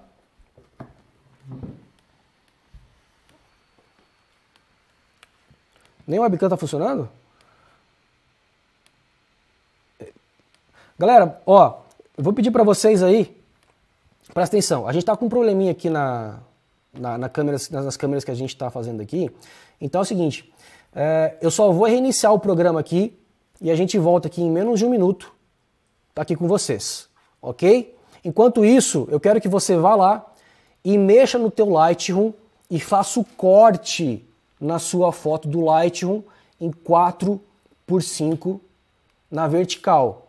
Nem o webcam tá funcionando? Galera, ó, eu vou pedir para vocês aí, presta atenção, a gente tá com um probleminha aqui na, na, na nas câmeras que a gente está fazendo aqui. Então é o seguinte, é, eu só vou reiniciar o programa aqui e a gente volta aqui em menos de um minuto, tá aqui com vocês, ok? Enquanto isso, eu quero que você vá lá e mexa no teu Lightroom e faça o corte na sua foto do Lightroom em 4 por 5 na vertical,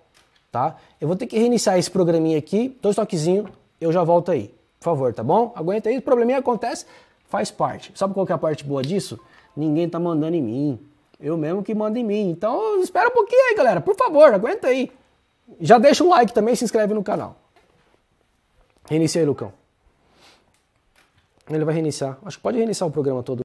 tá? Eu vou ter que reiniciar esse programinha aqui, dois toquezinhos, eu já volto aí, por favor, tá bom? Aguenta aí, o probleminha acontece, faz parte. Sabe qual que é a parte boa disso? Ninguém tá mandando em mim, eu mesmo que mando em mim. Então espera um pouquinho aí, galera, por favor, aguenta aí. Já deixa o like também e se inscreve no canal. Reinicia aí, Lucão. Ele vai reiniciar. Acho que pode reiniciar o programa todo.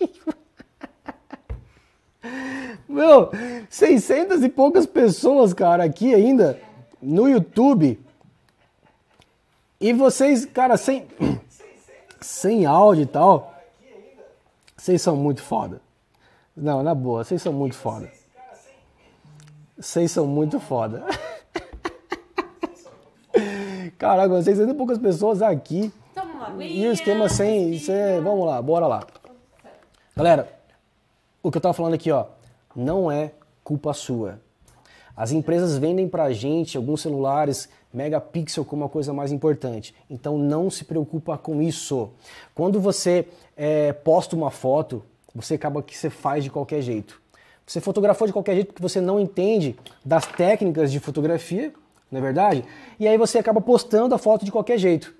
Meu, 600 e poucas pessoas, cara, aqui ainda no YouTube. E vocês, cara, sem sem áudio e tal. Vocês são muito foda. Não, na boa, vocês são muito foda. Vocês são muito foda. Caraca, 600 e poucas pessoas aqui. E o esquema sem, sem. Vamos lá, bora lá. Galera, o que eu tava falando aqui, ó, não é culpa sua. As empresas vendem pra gente alguns celulares megapixel como a coisa mais importante. Então não se preocupa com isso. Quando você é, posta uma foto, você acaba que você faz de qualquer jeito. Você fotografou de qualquer jeito porque você não entende das técnicas de fotografia, não é verdade? E aí você acaba postando a foto de qualquer jeito.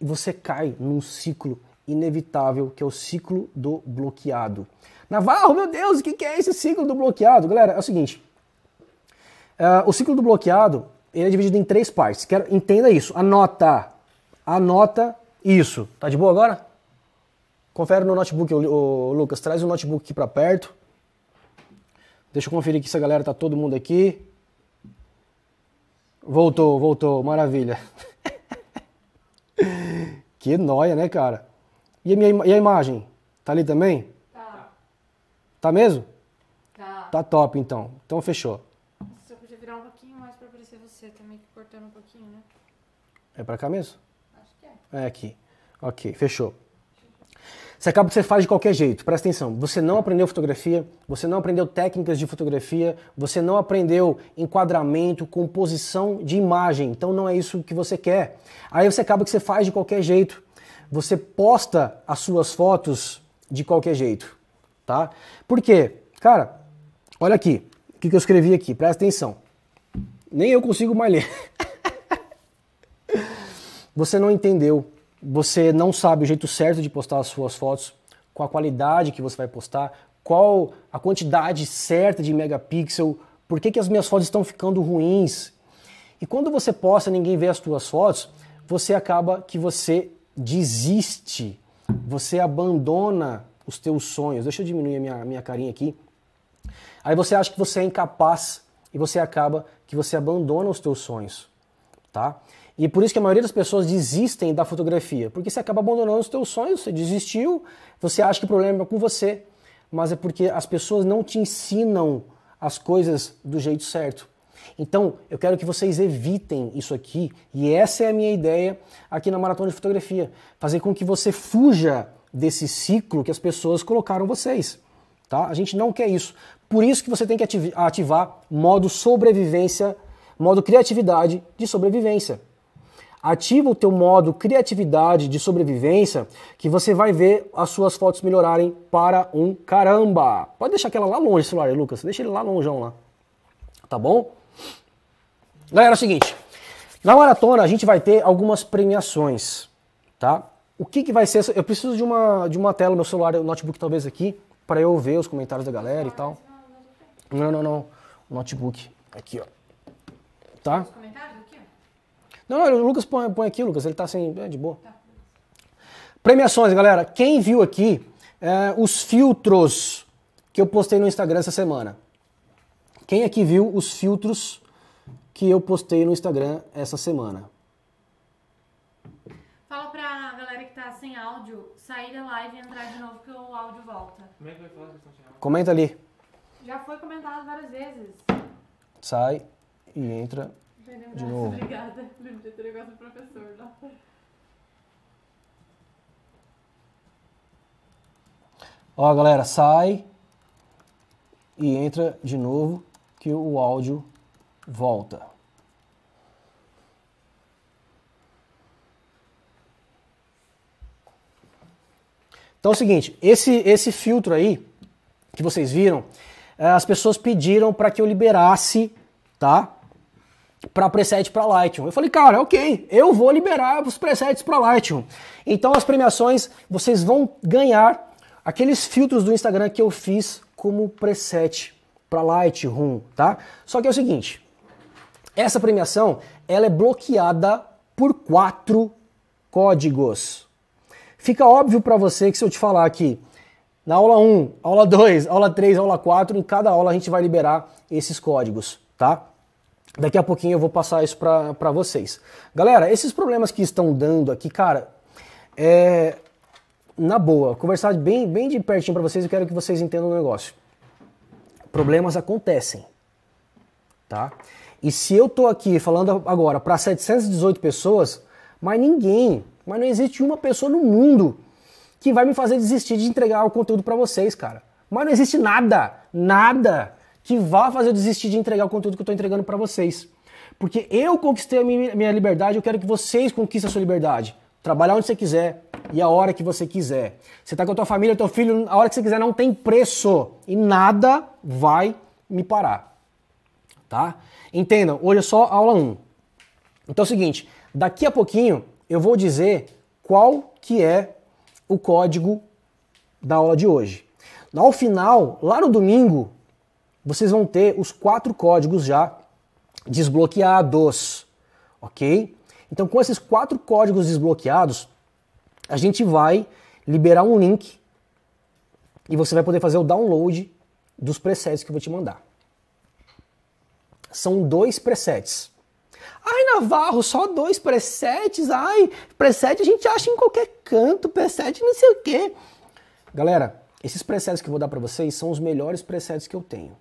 E você cai num ciclo inevitável, que é o ciclo do bloqueado. Navarro, meu Deus, o que é esse ciclo do bloqueado? Galera, é o seguinte: uh, o ciclo do bloqueado ele é dividido em três partes. Quero, entenda isso, anota. Anota isso. Tá de boa agora? Confere no notebook, o, Lucas. Traz o notebook aqui para perto. Deixa eu conferir aqui se a galera tá todo mundo aqui. Voltou, voltou, maravilha. que noia, né, cara? E a, minha, e a imagem? Tá ali também? Tá. Tá mesmo? Tá. Tá top, então. Então fechou. Você podia virar um pouquinho mais pra aparecer você também, cortando um pouquinho, né? É pra cá mesmo? Acho que é. É aqui. Ok, fechou. Você acaba que você faz de qualquer jeito. Presta atenção. Você não aprendeu fotografia, você não aprendeu técnicas de fotografia, você não aprendeu enquadramento, composição de imagem. Então não é isso que você quer. Aí você acaba que você faz de qualquer jeito você posta as suas fotos de qualquer jeito, tá? Por quê? Cara, olha aqui, o que, eu escrevi aqui, presta atenção. Nem eu consigo mais ler. você não entendeu, você não sabe o jeito certo de postar as suas fotos, com a qualidade que você vai postar, qual a quantidade certa de megapixel, por que, que as minhas fotos estão ficando ruins. E quando você posta ninguém vê as suas fotos, você acaba que você desiste, você abandona os teus sonhos. Deixa eu diminuir a minha, minha carinha aqui. Aí você acha que você é incapaz e você acaba que você abandona os teus sonhos, tá? E é por isso que a maioria das pessoas desistem da fotografia, porque você acaba abandonando os teus sonhos, você desistiu, você acha que o problema é com você, mas é porque as pessoas não te ensinam as coisas do jeito certo. Então, eu quero que vocês evitem isso aqui, e essa é a minha ideia aqui na Maratona de Fotografia, fazer com que você fuja desse ciclo que as pessoas colocaram vocês, tá? A gente não quer isso. Por isso que você tem que ativar modo sobrevivência, modo criatividade de sobrevivência. Ativa o teu modo criatividade de sobrevivência que você vai ver as suas fotos melhorarem para um caramba. Pode deixar aquela lá longe, celular, Lucas. Deixa ele lá longe, lá. Tá bom? Galera, é o seguinte. Na maratona a gente vai ter algumas premiações, tá? O que, que vai ser? Eu preciso de uma, de uma tela, meu celular, o notebook talvez aqui, para eu ver os comentários da galera e tal. Não, não, não. O notebook. Aqui, ó. Tá? Os comentários aqui, Não, não, o Lucas põe, põe aqui, Lucas. Ele tá sem. É, de boa. Tá. Premiações, galera. Quem viu aqui é, os filtros que eu postei no Instagram essa semana? Quem aqui viu os filtros que eu postei no Instagram essa semana. Fala pra galera que tá sem áudio sair da live e entrar de novo que o áudio volta. Como é que vai falar que sem áudio? Comenta ali. Já foi comentado várias vezes. Sai e entra de novo. Obrigada. Lembrei do negócio do professor lá. Né? Ó, galera, sai e entra de novo que o áudio Volta. Então é o seguinte, esse, esse filtro aí que vocês viram, é, as pessoas pediram para que eu liberasse, tá? Para preset para Lightroom. Eu falei, cara, ok, eu vou liberar os presets para Lightroom. Então as premiações vocês vão ganhar aqueles filtros do Instagram que eu fiz como preset para Lightroom, tá? Só que é o seguinte, essa premiação ela é bloqueada por quatro códigos. Fica óbvio para você que se eu te falar aqui, na aula 1, aula 2, aula 3, aula 4, em cada aula a gente vai liberar esses códigos, tá? Daqui a pouquinho eu vou passar isso para vocês. Galera, esses problemas que estão dando aqui, cara, é, na boa, conversar bem, bem de pertinho para vocês, eu quero que vocês entendam o negócio. Problemas acontecem, tá? E se eu estou aqui falando agora para 718 pessoas, mas ninguém, mas não existe uma pessoa no mundo que vai me fazer desistir de entregar o conteúdo para vocês, cara. Mas não existe nada, nada que vá fazer eu desistir de entregar o conteúdo que eu estou entregando para vocês. Porque eu conquistei a minha liberdade, eu quero que vocês conquistem a sua liberdade. Trabalhar onde você quiser e a hora que você quiser. Você está com a tua família, teu filho, a hora que você quiser não tem preço e nada vai me parar, tá? Entendam, hoje é só aula 1. Então é o seguinte, daqui a pouquinho eu vou dizer qual que é o código da aula de hoje. Ao final, lá no domingo, vocês vão ter os quatro códigos já desbloqueados, ok? Então, com esses quatro códigos desbloqueados, a gente vai liberar um link e você vai poder fazer o download dos presets que eu vou te mandar. São dois presets. Ai, Navarro, só dois presets? Ai, preset a gente acha em qualquer canto, preset não sei o quê. Galera, esses presets que eu vou dar para vocês são os melhores presets que eu tenho.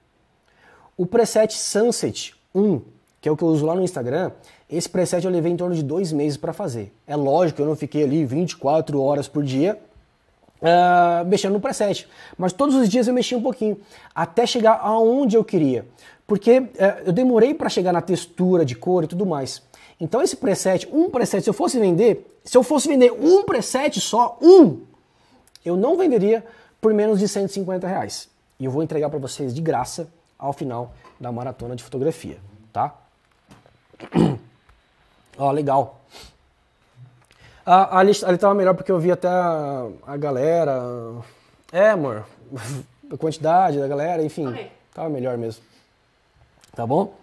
O preset Sunset 1, que é o que eu uso lá no Instagram, esse preset eu levei em torno de dois meses para fazer. É lógico, que eu não fiquei ali 24 horas por dia uh, mexendo no preset, mas todos os dias eu mexi um pouquinho, até chegar aonde eu queria porque é, eu demorei para chegar na textura de cor e tudo mais. Então esse preset, um preset, se eu fosse vender, se eu fosse vender um preset só, um, eu não venderia por menos de 150 reais. E eu vou entregar para vocês de graça ao final da maratona de fotografia, tá? Ó, legal. A, lista, ali tava melhor porque eu vi até a, a galera. É, amor. A quantidade da galera, enfim. Okay. Tava melhor mesmo. Tá bom?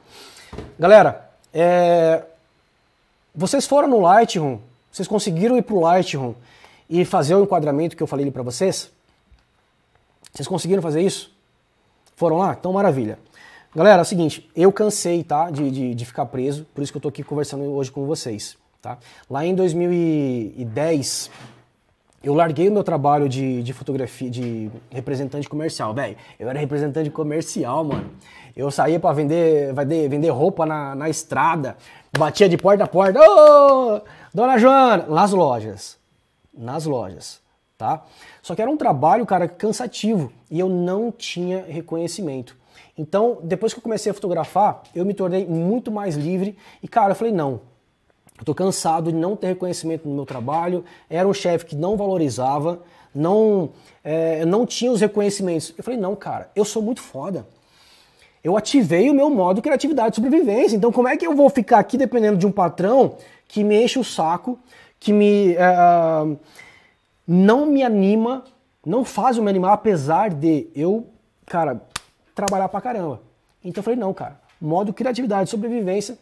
Galera, é... vocês foram no Lightroom? Vocês conseguiram ir pro Lightroom e fazer o enquadramento que eu falei para vocês? Vocês conseguiram fazer isso? Foram lá? Então, maravilha. Galera, é o seguinte, eu cansei, tá, de, de, de, ficar preso, por isso que eu tô aqui conversando hoje com vocês, tá? Lá em 2010, eu larguei o meu trabalho de, de fotografia, de representante comercial, velho. Eu era representante comercial, mano. Eu saía pra vender, vender roupa na, na estrada, batia de porta a porta. Ô, dona Joana! Nas lojas. Nas lojas, tá? Só que era um trabalho, cara, cansativo. E eu não tinha reconhecimento. Então, depois que eu comecei a fotografar, eu me tornei muito mais livre. E, cara, eu falei, não, Estou cansado de não ter reconhecimento no meu trabalho. Era um chefe que não valorizava, não, é, não tinha os reconhecimentos. Eu falei, não, cara, eu sou muito foda. Eu ativei o meu modo de criatividade de sobrevivência. Então, como é que eu vou ficar aqui dependendo de um patrão que me enche o saco, que me é, é, não me anima, não faz eu me animar, apesar de eu, cara, trabalhar pra caramba. Então eu falei, não, cara, modo criatividade, sobrevivência,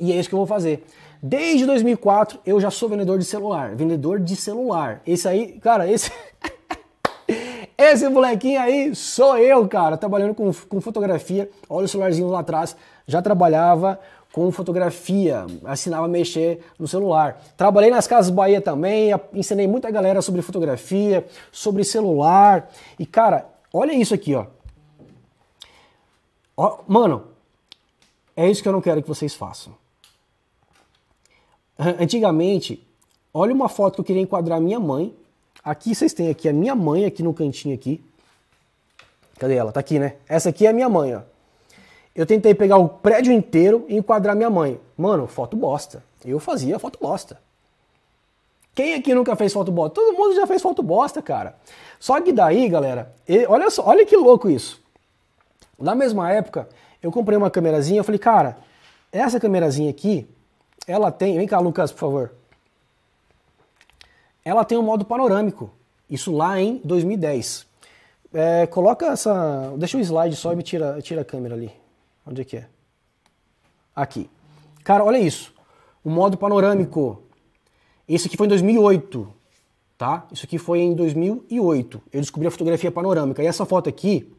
e é isso que eu vou fazer. Desde 2004 eu já sou vendedor de celular, vendedor de celular. Esse aí, cara, esse Esse molequinho aí sou eu, cara, trabalhando com, com fotografia. Olha o celularzinho lá atrás, já trabalhava com fotografia, assinava mexer no celular. Trabalhei nas Casas Bahia também, ensinei muita galera sobre fotografia, sobre celular. E cara, olha isso aqui, ó. ó mano, é isso que eu não quero que vocês façam. Antigamente, olha uma foto que eu queria enquadrar minha mãe. Aqui vocês têm aqui a é minha mãe aqui no cantinho aqui. Cadê ela? Tá aqui, né? Essa aqui é a minha mãe, ó. Eu tentei pegar o prédio inteiro e enquadrar minha mãe. Mano, foto bosta. Eu fazia foto bosta. Quem aqui nunca fez foto bosta? Todo mundo já fez foto bosta, cara. Só que daí, galera, olha só, olha que louco isso. Na mesma época, eu comprei uma câmerazinha, eu falei, cara, essa câmerazinha aqui, ela tem. Vem cá, Lucas, por favor. Ela tem um modo panorâmico. Isso lá em 2010. É, coloca essa. Deixa o slide só e me tira, tira a câmera ali. Onde é que é? Aqui. Cara, olha isso. O modo panorâmico. Esse aqui foi em 2008, tá? Isso aqui foi em 2008. Eu descobri a fotografia panorâmica. E essa foto aqui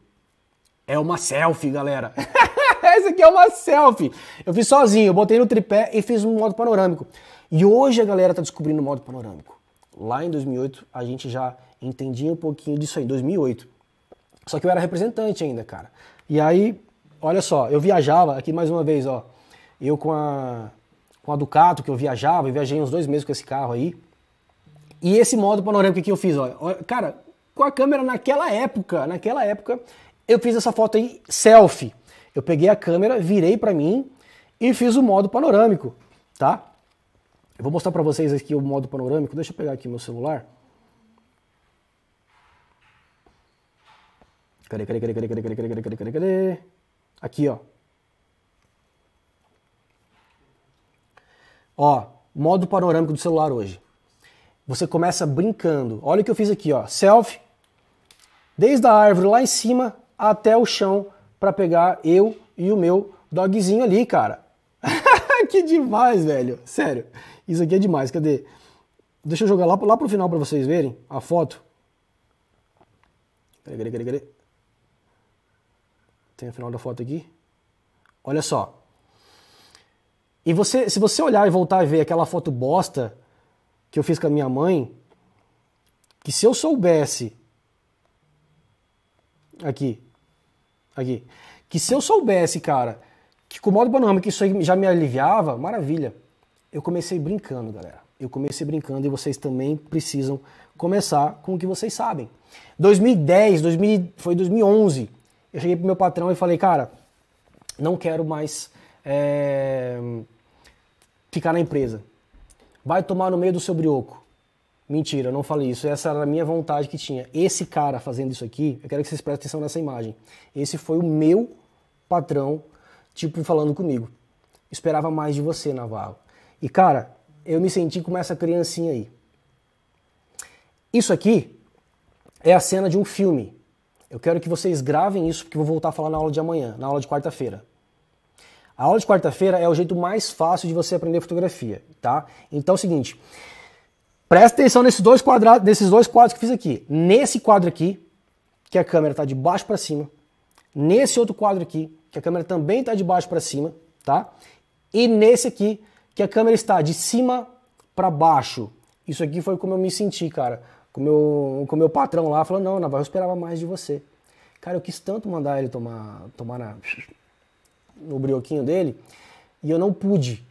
é uma selfie, galera. Essa aqui é uma selfie. Eu fiz sozinho, eu botei no tripé e fiz um modo panorâmico. E hoje a galera tá descobrindo o modo panorâmico. Lá em 2008 a gente já entendia um pouquinho disso aí, 2008. Só que eu era representante ainda, cara. E aí, olha só, eu viajava, aqui mais uma vez, ó. Eu com a, com a Ducato, que eu viajava, eu viajei uns dois meses com esse carro aí. E esse modo panorâmico que eu fiz, ó. Cara, com a câmera naquela época, naquela época, eu fiz essa foto aí, selfie eu peguei a câmera, virei para mim e fiz o modo panorâmico, tá? Eu vou mostrar para vocês aqui o modo panorâmico. Deixa eu pegar aqui meu celular. Cadê, cadê, cadê, cadê, cadê, cadê, cadê, cadê, cadê, cadê? Aqui, ó. Ó, modo panorâmico do celular hoje. Você começa brincando. Olha o que eu fiz aqui, ó. Selfie. Desde a árvore lá em cima até o chão para pegar eu e o meu dogzinho ali, cara. que demais, velho. Sério. Isso aqui é demais. Cadê? Deixa eu jogar lá, lá pro final para vocês verem a foto. Cadê, cadê, cadê, cadê? Tem o final da foto aqui. Olha só. E você, se você olhar e voltar e ver aquela foto bosta que eu fiz com a minha mãe, que se eu soubesse aqui, aqui. Que se eu soubesse, cara, que com o modo panorâmico isso aí já me aliviava, maravilha. Eu comecei brincando, galera. Eu comecei brincando e vocês também precisam começar com o que vocês sabem. 2010, 2000, foi 2011, eu cheguei pro meu patrão e falei, cara, não quero mais é, ficar na empresa. Vai tomar no meio do seu brioco. Mentira, eu não falei isso. Essa era a minha vontade que tinha. Esse cara fazendo isso aqui, eu quero que vocês prestem atenção nessa imagem. Esse foi o meu patrão, tipo, falando comigo. Esperava mais de você, Navarro. E cara, eu me senti como essa criancinha aí. Isso aqui é a cena de um filme. Eu quero que vocês gravem isso porque eu vou voltar a falar na aula de amanhã, na aula de quarta-feira. A aula de quarta-feira é o jeito mais fácil de você aprender fotografia, tá? Então é o seguinte, Presta atenção nesses dois quadrados, nesses dois quadros que fiz aqui. Nesse quadro aqui, que a câmera está de baixo para cima. Nesse outro quadro aqui, que a câmera também está de baixo para cima, tá? E nesse aqui, que a câmera está de cima para baixo. Isso aqui foi como eu me senti, cara. Com meu, o com meu patrão lá falou: não, Navarro, eu esperava mais de você. Cara, eu quis tanto mandar ele tomar, tomar na, no brioquinho dele e eu não pude.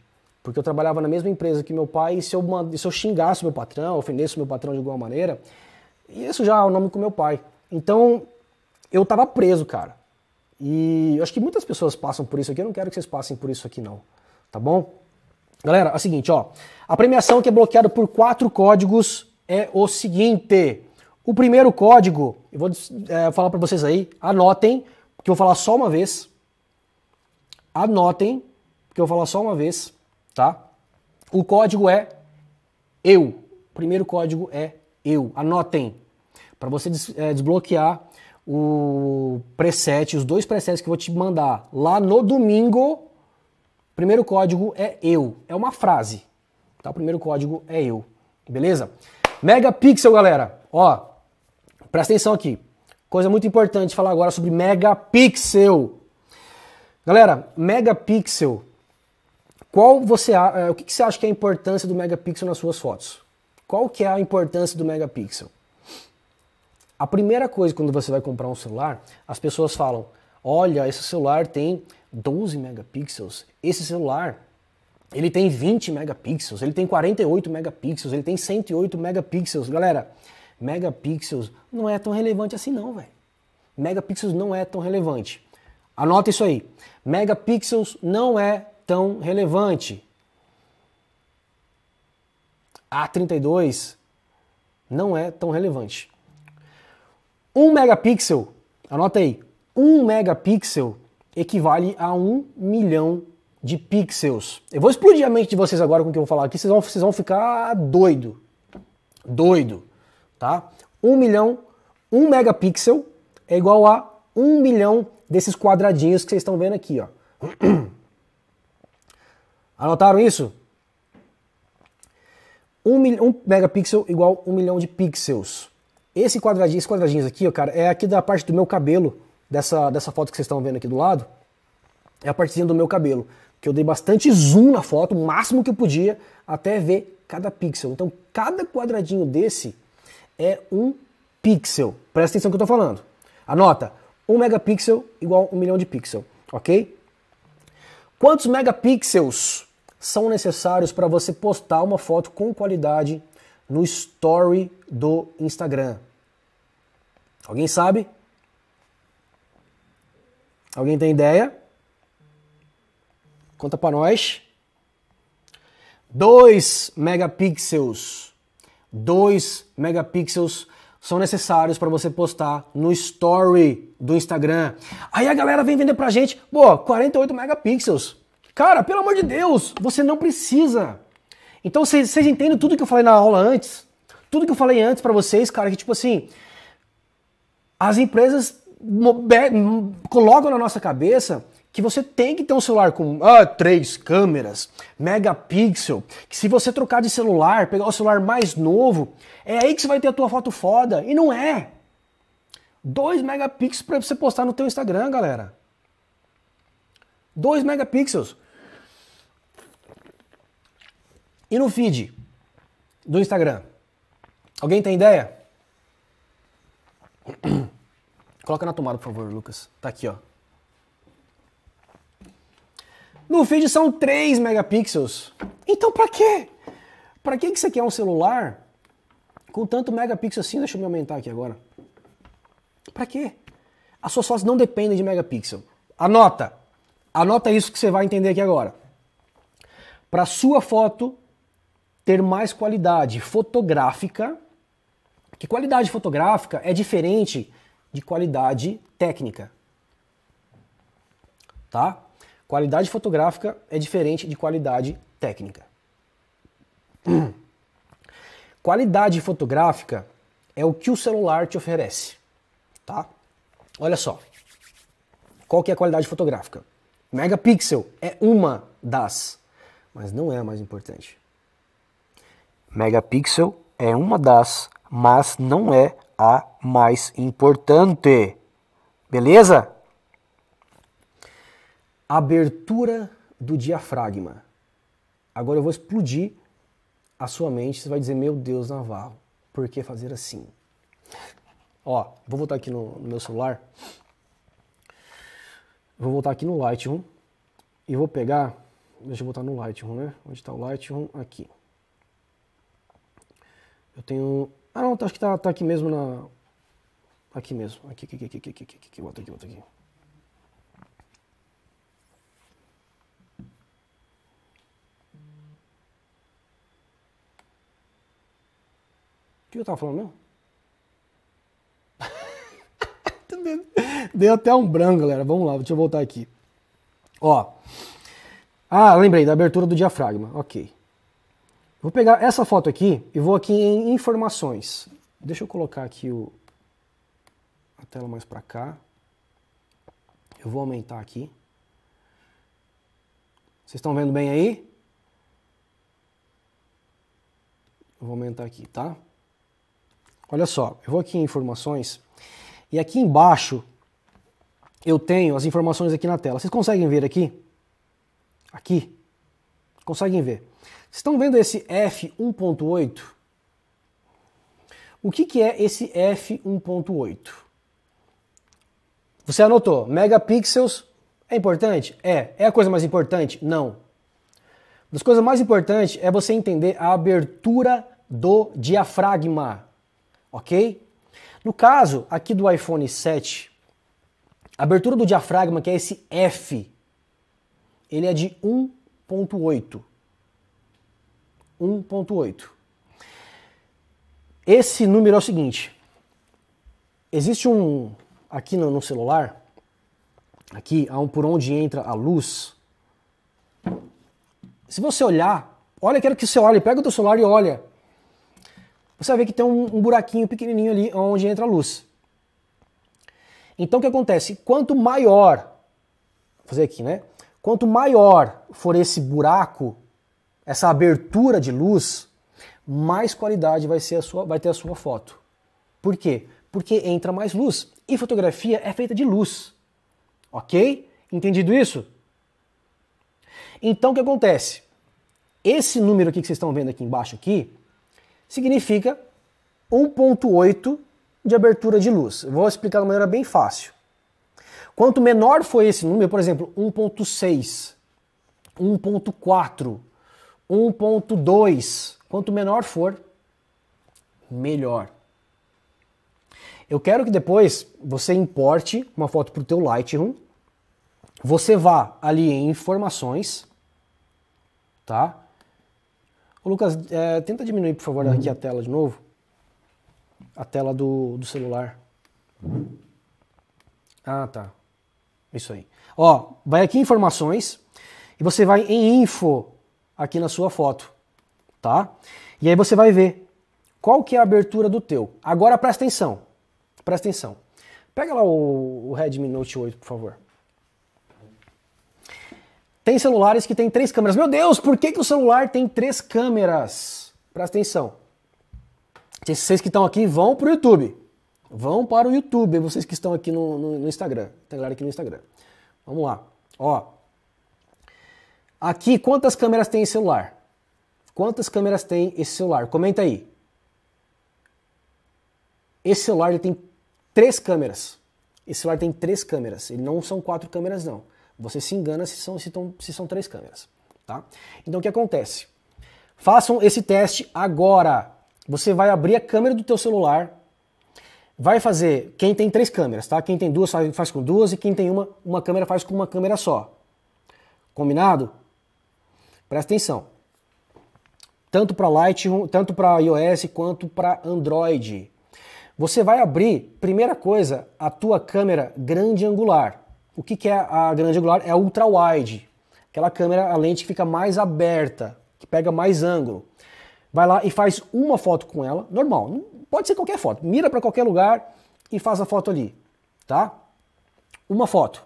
Porque eu trabalhava na mesma empresa que meu pai e se eu, se eu xingasse meu patrão, ofendesse meu patrão de alguma maneira, isso já é o nome com meu pai. Então, eu tava preso, cara. E eu acho que muitas pessoas passam por isso aqui. Eu não quero que vocês passem por isso aqui, não. Tá bom? Galera, é o seguinte, ó. A premiação que é bloqueada por quatro códigos é o seguinte. O primeiro código, eu vou é, falar para vocês aí, anotem, que eu vou falar só uma vez. Anotem, que eu vou falar só uma vez tá? O código é eu. O primeiro código é eu. Anotem. Para você des é, desbloquear o preset, os dois presets que eu vou te mandar lá no domingo, o primeiro código é eu. É uma frase. Tá? O primeiro código é eu. Beleza? Megapixel, galera. Ó, presta atenção aqui. Coisa muito importante falar agora sobre megapixel. Galera, megapixel qual você, eh, o que, você acha que é a importância do megapixel nas suas fotos? Qual que é a importância do megapixel? A primeira coisa quando você vai comprar um celular, as pessoas falam: "Olha, esse celular tem 12 megapixels. Esse celular ele tem 20 megapixels, ele tem 48 megapixels, ele tem 108 megapixels". Galera, megapixels não é tão relevante assim não, velho. Megapixels não é tão relevante. Anota isso aí. Megapixels não é tão relevante. A32 não é tão relevante. um megapixel, anota aí, um megapixel equivale a um milhão de pixels. Eu vou explodir a mente de vocês agora com o que eu vou falar aqui, vocês vão, vocês vão ficar doido. Doido, tá? um milhão, um megapixel é igual a um milhão desses quadradinhos que vocês estão vendo aqui, ó. Anotaram isso? um, um megapixel igual um milhão de pixels. Esse quadradinho, esses quadradinhos aqui, ó, cara, é aqui da parte do meu cabelo, dessa, dessa foto que vocês estão vendo aqui do lado. É a partezinha do meu cabelo, que eu dei bastante zoom na foto, o máximo que eu podia, até ver cada pixel. Então, cada quadradinho desse é um pixel. Presta atenção no que eu estou falando. Anota, um megapixel igual um milhão de pixel, ok? Quantos megapixels são necessários para você postar uma foto com qualidade no story do Instagram. Alguém sabe? Alguém tem ideia? Conta para nós. 2 megapixels. 2 megapixels são necessários para você postar no story do Instagram. Aí a galera vem vender pra gente, pô, 48 megapixels. Cara, pelo amor de Deus, você não precisa. Então vocês entendem tudo que eu falei na aula antes? Tudo que eu falei antes para vocês, cara, que tipo assim, as empresas colocam na nossa cabeça que você tem que ter um celular com ah, três câmeras, megapixel, que se você trocar de celular, pegar o celular mais novo, é aí que você vai ter a tua foto foda. E não é. 2 megapixels para você postar no teu Instagram, galera. 2 megapixels. E no feed do Instagram? Alguém tem ideia? Coloca na tomada, por favor, Lucas. Tá aqui, ó. No feed são 3 megapixels. Então pra quê? Pra que, que você quer um celular com tanto megapixel assim? Deixa eu me aumentar aqui agora. Pra quê? As suas fotos não dependem de megapixel. Anota! Anota isso que você vai entender aqui agora. Para sua foto ter mais qualidade fotográfica. Que qualidade fotográfica é diferente de qualidade técnica. Tá? Qualidade fotográfica é diferente de qualidade técnica. Qualidade fotográfica é o que o celular te oferece, tá? Olha só. Qual que é a qualidade fotográfica? Megapixel é uma das, mas não é a mais importante. Megapixel é uma das, mas não é a mais importante. Beleza? Abertura do diafragma. Agora eu vou explodir a sua mente. Você vai dizer: Meu Deus, Navarro, por que fazer assim? Ó, vou voltar aqui no, no meu celular. Vou voltar aqui no Lightroom e vou pegar. Deixa eu botar no Lightroom, né? Onde está o Lightroom? Aqui. Eu tenho. Ah, não, tá, acho que tá, tá aqui mesmo na. Aqui mesmo. Aqui, aqui, aqui, aqui, aqui, aqui, aqui, bota aqui, bota aqui. O que eu tava falando mesmo? Deu até um branco, galera. Vamos lá, deixa eu voltar aqui. Ó. Ah, lembrei da abertura do diafragma. Ok. Vou pegar essa foto aqui e vou aqui em informações. Deixa eu colocar aqui o, a tela mais para cá. Eu vou aumentar aqui. Vocês estão vendo bem aí? Eu vou aumentar aqui, tá? Olha só, eu vou aqui em informações e aqui embaixo eu tenho as informações aqui na tela. Vocês conseguem ver aqui? Aqui? Conseguem ver? Estão vendo esse F1.8? O que, que é esse F1.8? Você anotou, megapixels é importante? É. É a coisa mais importante? Não. Uma das coisas mais importantes é você entender a abertura do diafragma, ok? No caso aqui do iPhone 7, a abertura do diafragma, que é esse F, ele é de 1.8. 1.8. Esse número é o seguinte: existe um aqui no, no celular, aqui um, por onde entra a luz. Se você olhar, olha, quero que você olhe, pega o teu celular e olha. Você vai ver que tem um, um buraquinho pequenininho ali onde entra a luz. Então o que acontece? Quanto maior, vou fazer aqui, né? Quanto maior for esse buraco essa abertura de luz, mais qualidade vai, ser a sua, vai ter a sua foto. Por quê? Porque entra mais luz. E fotografia é feita de luz. Ok? Entendido isso? Então o que acontece? Esse número aqui que vocês estão vendo aqui embaixo aqui significa 1.8 de abertura de luz. Eu vou explicar de uma maneira bem fácil. Quanto menor for esse número, por exemplo, 1.6, 1.4, 1.2. Quanto menor for, melhor. Eu quero que depois você importe uma foto para o teu Lightroom. Você vá ali em informações, tá? Ô, Lucas, é, tenta diminuir, por favor, aqui a uhum. tela de novo. A tela do, do celular. Ah, tá. Isso aí. Ó, vai aqui em informações e você vai em info aqui na sua foto, tá? E aí você vai ver qual que é a abertura do teu. Agora presta atenção, presta atenção. Pega lá o, o Redmi Note 8, por favor. Tem celulares que tem três câmeras. Meu Deus, por que, que o celular tem três câmeras? Presta atenção. Vocês que estão aqui vão para o YouTube. Vão para o YouTube, vocês que estão aqui no, no, no Instagram. Tem galera aqui no Instagram. Vamos lá. Ó, Aqui, quantas câmeras tem esse celular? Quantas câmeras tem esse celular? Comenta aí. Esse celular ele tem três câmeras. Esse celular tem três câmeras. Ele não são quatro câmeras, não. Você se engana se são, se, tão, se são três câmeras. Tá? Então o que acontece? Façam esse teste agora. Você vai abrir a câmera do teu celular, vai fazer. Quem tem três câmeras, tá? Quem tem duas faz, faz com duas e quem tem uma, uma câmera faz com uma câmera só. Combinado? Presta atenção. Tanto para Lightroom, tanto para iOS quanto para Android. Você vai abrir, primeira coisa, a tua câmera grande angular. O que, que é a grande angular? É a ultra wide. Aquela câmera, a lente que fica mais aberta, que pega mais ângulo. Vai lá e faz uma foto com ela, normal. Pode ser qualquer foto. Mira para qualquer lugar e faz a foto ali, tá? Uma foto.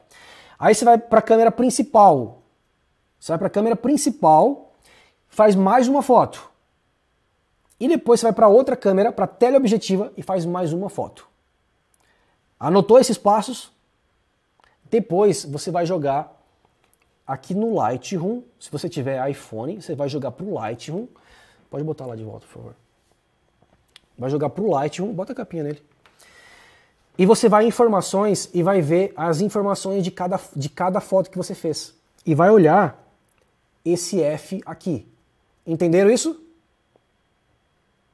Aí você vai para a câmera principal, você vai para a câmera principal, faz mais uma foto. E depois você vai para outra câmera, para a teleobjetiva e faz mais uma foto. Anotou esses passos? Depois você vai jogar aqui no Lightroom. Se você tiver iPhone, você vai jogar para o Lightroom. Pode botar lá de volta, por favor. Vai jogar para o Lightroom, bota a capinha nele. E você vai em informações e vai ver as informações de cada, de cada foto que você fez. E vai olhar esse F aqui. Entenderam isso?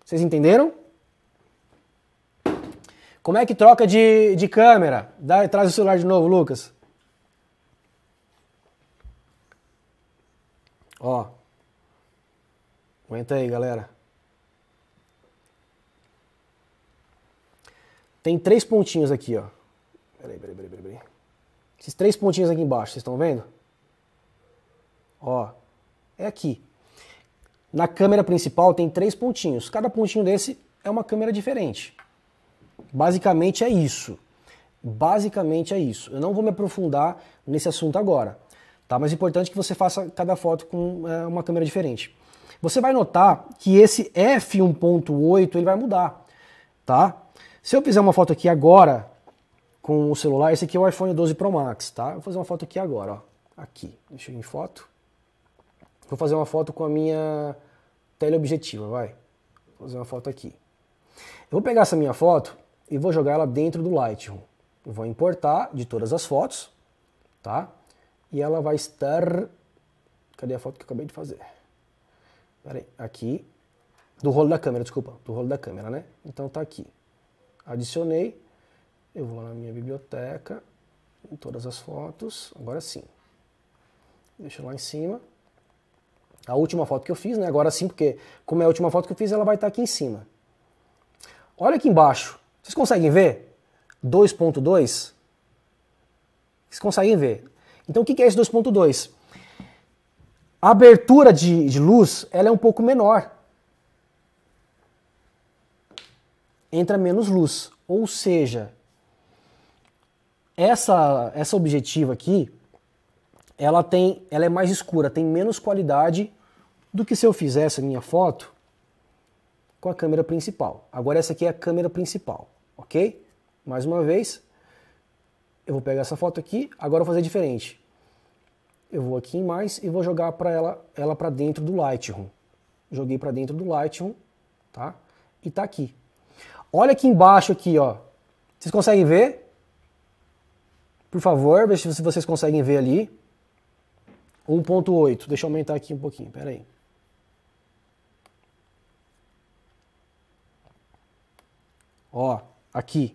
Vocês entenderam? Como é que troca de, de câmera? Dá, traz o celular de novo, Lucas. Ó. Aguenta aí, galera. Tem três pontinhos aqui, ó. Peraí, peraí, peraí, peraí. Esses três pontinhos aqui embaixo, vocês estão vendo? Ó, é aqui. Na câmera principal tem três pontinhos. Cada pontinho desse é uma câmera diferente. Basicamente é isso. Basicamente é isso. Eu não vou me aprofundar nesse assunto agora, tá? Mas é importante que você faça cada foto com é, uma câmera diferente. Você vai notar que esse f1.8 ele vai mudar, tá? Se eu fizer uma foto aqui agora com o celular, esse aqui é o iPhone 12 Pro Max, tá? Vou fazer uma foto aqui agora, ó. Aqui, deixa eu ir em foto. Vou fazer uma foto com a minha teleobjetiva, vai. Vou fazer uma foto aqui. Eu vou pegar essa minha foto e vou jogar ela dentro do Lightroom. Eu vou importar de todas as fotos, tá? E ela vai estar... Cadê a foto que eu acabei de fazer? Peraí, aqui. Do rolo da câmera, desculpa. Do rolo da câmera, né? Então tá aqui. Adicionei. Eu vou lá na minha biblioteca. Em todas as fotos. Agora sim. Deixa lá em cima a última foto que eu fiz, né? Agora sim, porque como é a última foto que eu fiz, ela vai estar tá aqui em cima. Olha aqui embaixo. Vocês conseguem ver? 2.2. Vocês conseguem ver? Então o que é esse 2.2? A abertura de, de, luz ela é um pouco menor. Entra menos luz. Ou seja, essa, essa objetiva aqui, ela tem ela é mais escura, tem menos qualidade do que se eu fizesse a minha foto com a câmera principal. Agora essa aqui é a câmera principal, ok? Mais uma vez, eu vou pegar essa foto aqui, agora eu vou fazer diferente. Eu vou aqui em mais e vou jogar para ela, ela para dentro do Lightroom. Joguei para dentro do Lightroom, tá? E tá aqui. Olha aqui embaixo aqui, ó. Vocês conseguem ver? Por favor, veja se vocês conseguem ver ali. 1.8. Deixa eu aumentar aqui um pouquinho, peraí. aí. ó, aqui.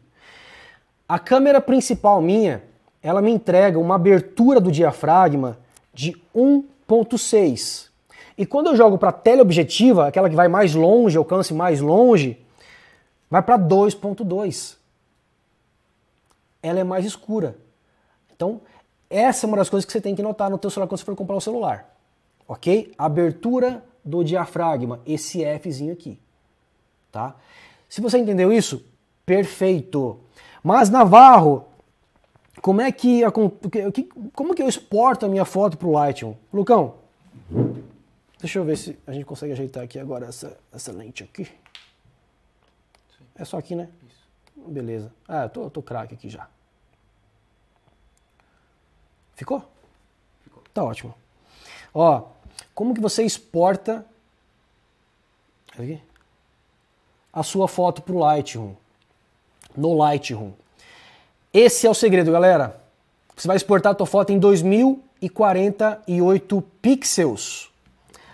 A câmera principal minha, ela me entrega uma abertura do diafragma de 1.6. E quando eu jogo para teleobjetiva, aquela que vai mais longe, alcance mais longe, vai para 2.2. Ela é mais escura. Então, essa é uma das coisas que você tem que notar no teu celular quando você for comprar o um celular. OK? Abertura do diafragma, esse Fzinho aqui, tá? Se você entendeu isso, Perfeito. Mas Navarro, como é que como que eu exporto a minha foto para o Lightroom? Lucão, deixa eu ver se a gente consegue ajeitar aqui agora essa, essa lente aqui. Sim. É só aqui, né? Isso. Beleza. Ah, eu tô, tô craque aqui já. Ficou? Ficou. Tá ótimo. Ó, como que você exporta aqui, a sua foto para o Lightroom? no Lightroom. Esse é o segredo, galera. Você vai exportar a tua foto em 2048 pixels.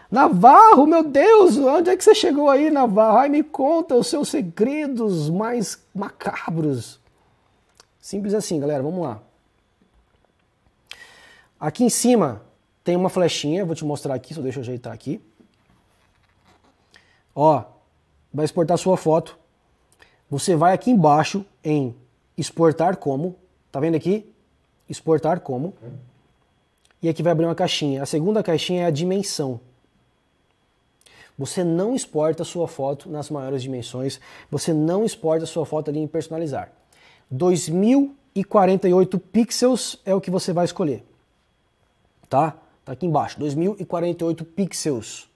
Navarro, meu Deus, onde é que você chegou aí, Navarro? Ai, me conta os seus segredos mais macabros. Simples assim, galera, vamos lá. Aqui em cima tem uma flechinha, vou te mostrar aqui, só deixa eu ajeitar aqui. Ó, vai exportar sua foto você vai aqui embaixo em exportar como, tá vendo aqui? Exportar como. E aqui vai abrir uma caixinha. A segunda caixinha é a dimensão. Você não exporta sua foto nas maiores dimensões, você não exporta sua foto ali em personalizar. 2048 pixels é o que você vai escolher. Tá? Tá aqui embaixo, 2048 pixels.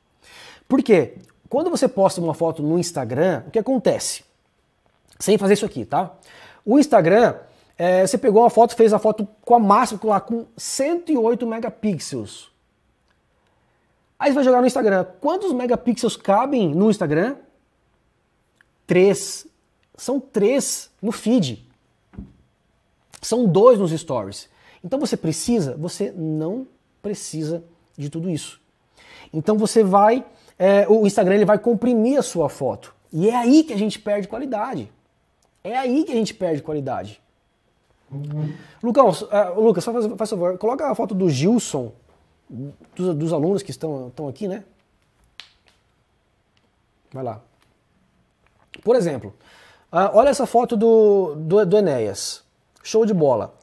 Por quê? Quando você posta uma foto no Instagram, o que acontece? sem fazer isso aqui, tá? O Instagram, é, você pegou uma foto, fez a foto com a máxima lá com 108 megapixels. Aí você vai jogar no Instagram. Quantos megapixels cabem no Instagram? Três. São três no feed. São dois nos stories. Então você precisa? Você não precisa de tudo isso. Então você vai, é, o Instagram ele vai comprimir a sua foto. E é aí que a gente perde qualidade. É aí que a gente perde qualidade. Uhum. Lucão, uh, Lucas, faz, faz, favor, coloca a foto do Gilson, dos, dos alunos que estão, estão aqui, né? Vai lá. Por exemplo, uh, olha essa foto do, do, do, Enéas. Show de bola.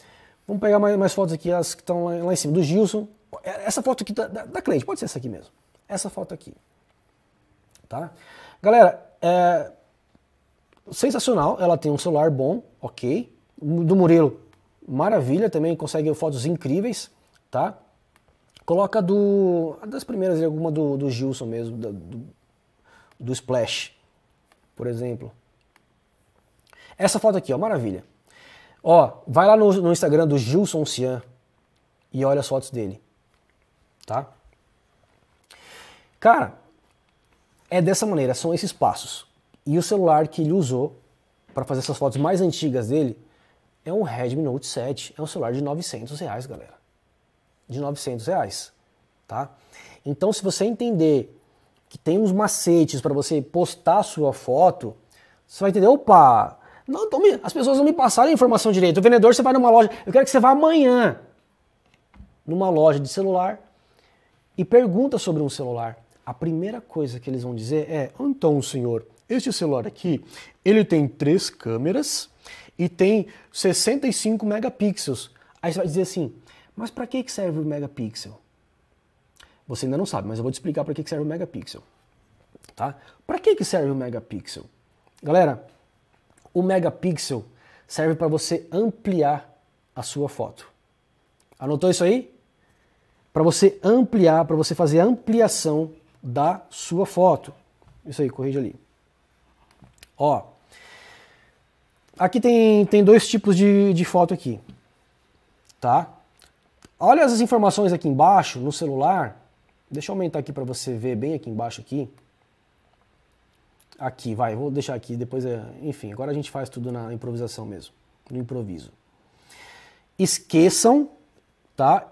Vamos pegar mais, mais fotos aqui, as que estão lá, lá, em cima, do Gilson. É, essa foto aqui da, da, da cliente, pode ser essa aqui mesmo. Essa foto aqui. Tá? Galera, é, sensacional. Ela tem um celular bom, ok. Do Murilo, maravilha também, consegue fotos incríveis, tá? Coloca do. das primeiras, alguma do, do Gilson mesmo, do, do, Splash, por exemplo. Essa foto aqui, ó, maravilha. Ó, vai lá no, no Instagram do Gilson Cian e olha as fotos dele, tá? Cara, é dessa maneira, são esses passos. E o celular que ele usou para fazer essas fotos mais antigas dele é um Redmi Note 7. É um celular de 900 reais, galera. De 900 reais, tá? Então, se você entender que tem uns macetes para você postar a sua foto, você vai entender, opa, não, me, as pessoas não me passaram a informação direito. O vendedor, você vai numa loja, eu quero que você vá amanhã numa loja de celular e pergunta sobre um celular. A primeira coisa que eles vão dizer é, então, senhor, este celular aqui, ele tem três câmeras e tem 65 megapixels. Aí você vai dizer assim, mas para que serve o megapixel? Você ainda não sabe, mas eu vou te explicar para que serve o megapixel. Tá? Para que serve o megapixel? Galera, o megapixel serve para você ampliar a sua foto. Anotou isso aí? Para você ampliar, para você fazer a ampliação da sua foto. Isso aí, corrija ali. Ó, aqui tem, tem dois tipos de, de foto aqui, tá? Olha as informações aqui embaixo no celular. Deixa eu aumentar aqui para você ver bem aqui embaixo aqui. Aqui, vai, vou deixar aqui, depois é, enfim, agora a gente faz tudo na improvisação mesmo, no improviso. Esqueçam, tá?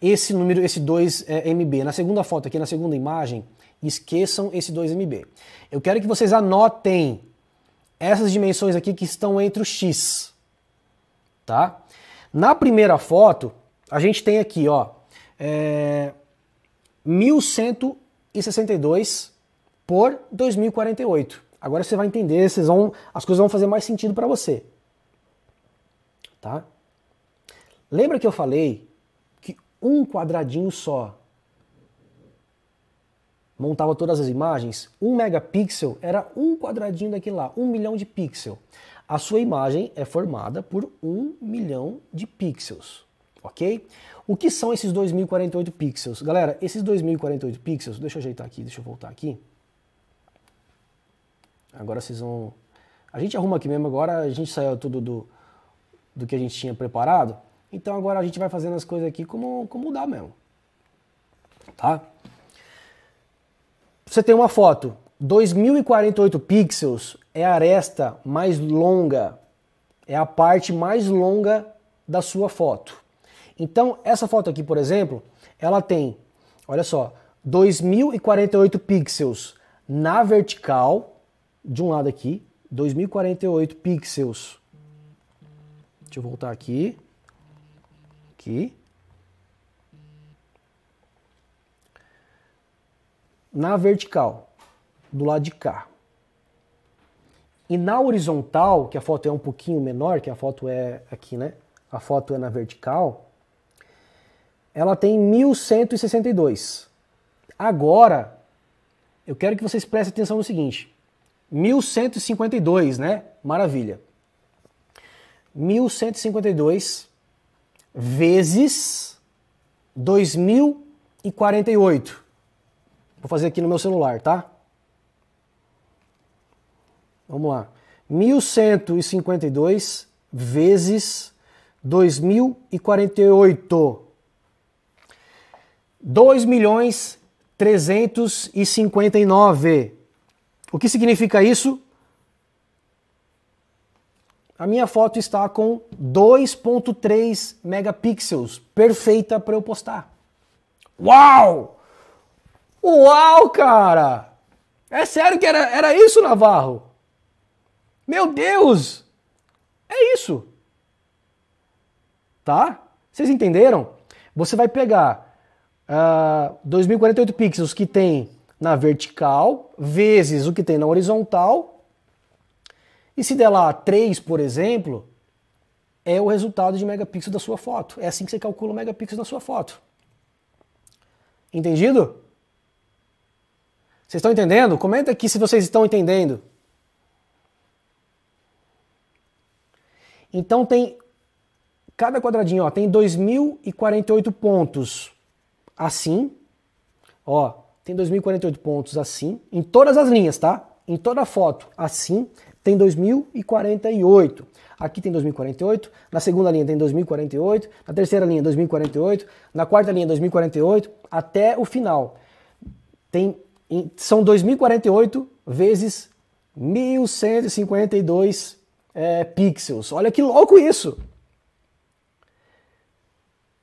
Esse número, esse 2 é MB. Na segunda foto aqui, na segunda imagem, Esqueçam esse 2MB. Eu quero que vocês anotem essas dimensões aqui que estão entre o X. Tá? Na primeira foto, a gente tem aqui, ó, é, 1162 por 2048. Agora você vai entender, vocês vão, as coisas vão fazer mais sentido para você. Tá? Lembra que eu falei que um quadradinho só montava todas as imagens, um megapixel era um quadradinho daquele lá, um milhão de pixel. A sua imagem é formada por um milhão de pixels, ok? O que são esses 2048 pixels? Galera, esses 2048 pixels, deixa eu ajeitar aqui, deixa eu voltar aqui. Agora vocês vão... A gente arruma aqui mesmo agora, a gente saiu tudo do, do que a gente tinha preparado. Então agora a gente vai fazendo as coisas aqui como, como dá mesmo. Tá? Você tem uma foto, 2048 pixels é a aresta mais longa, é a parte mais longa da sua foto. Então, essa foto aqui, por exemplo, ela tem, olha só, 2048 pixels na vertical, de um lado aqui, 2048 pixels. Deixa eu voltar aqui. Aqui. na vertical, do lado de cá. E na horizontal, que a foto é um pouquinho menor, que a foto é aqui, né? A foto é na vertical. Ela tem 1162. Agora, eu quero que vocês prestem atenção no seguinte. 1152, né? Maravilha. 1152 vezes 2048. Vou fazer aqui no meu celular, tá? Vamos lá. 1152 vezes 2048. 2 milhões 359. O que significa isso? A minha foto está com 2.3 megapixels, perfeita para eu postar. Uau! Uau, cara! É sério que era, era isso, Navarro? Meu Deus! É isso. Tá? Vocês entenderam? Você vai pegar uh, ah, 2048 pixels que tem na vertical, vezes o que tem na horizontal, e se der lá 3, por exemplo, é o resultado de megapixel da sua foto. É assim que você calcula o megapixel da sua foto. Entendido? Vocês estão entendendo? Comenta aqui se vocês estão entendendo. Então tem cada quadradinho, ó, tem 2048 pontos assim. Ó, tem 2048 pontos assim em todas as linhas, tá? Em toda a foto, assim, tem 2048. Aqui tem 2048, na segunda linha tem 2048, na terceira linha 2048, na quarta linha 2048, até o final. Tem são 2048 vezes 1152 é, pixels. Olha que louco isso!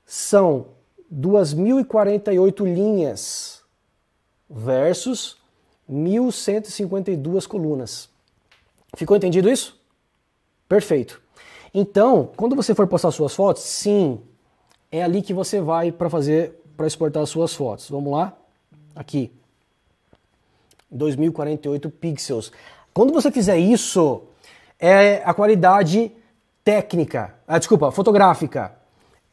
São 2048 linhas versus 1152 colunas. Ficou entendido isso? Perfeito. Então, quando você for postar suas fotos, sim, é ali que você vai para fazer para exportar suas fotos. Vamos lá? Aqui. 2048 pixels. Quando você fizer isso, é a qualidade técnica, ah, desculpa, fotográfica.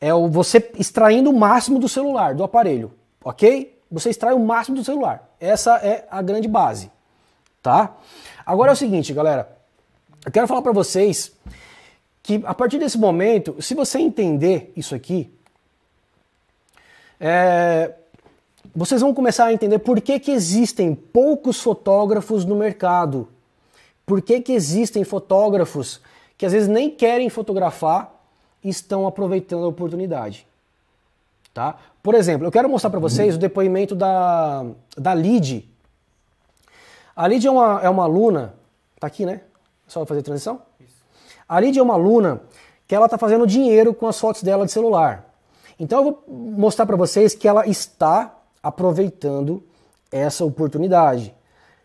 É o você extraindo o máximo do celular, do aparelho, ok? Você extrai o máximo do celular. Essa é a grande base, tá? Agora é o seguinte, galera. Eu quero falar para vocês que a partir desse momento, se você entender isso aqui, é, vocês vão começar a entender por que, que existem poucos fotógrafos no mercado. Por que, que existem fotógrafos que às vezes nem querem fotografar e estão aproveitando a oportunidade. Tá? Por exemplo, eu quero mostrar para vocês o depoimento da, da Lid. A Lid é uma, é uma aluna, tá aqui, né? Só fazer a transição? A Lid é uma aluna que ela tá fazendo dinheiro com as fotos dela de celular. Então eu vou mostrar para vocês que ela está aproveitando essa oportunidade.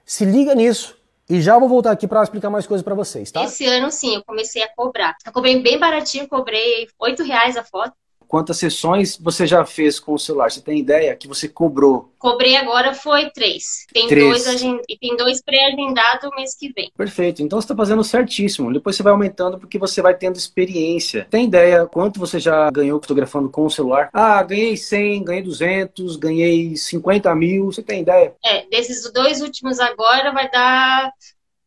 Se liga nisso e já vou voltar aqui para explicar mais coisas para vocês, tá? Esse ano sim, eu comecei a cobrar. Eu cobrei bem baratinho, cobrei R$ reais a foto. Quantas sessões você já fez com o celular? Você tem ideia que você cobrou? Cobrei agora foi três. Tem três. dois e tem dois pré-agendados mês que vem. Perfeito. Então você está fazendo certíssimo. Depois você vai aumentando porque você vai tendo experiência. Tem ideia quanto você já ganhou fotografando com o celular? Ah, ganhei 100, ganhei 200, ganhei 50 mil. Você tem ideia? É, desses dois últimos agora vai dar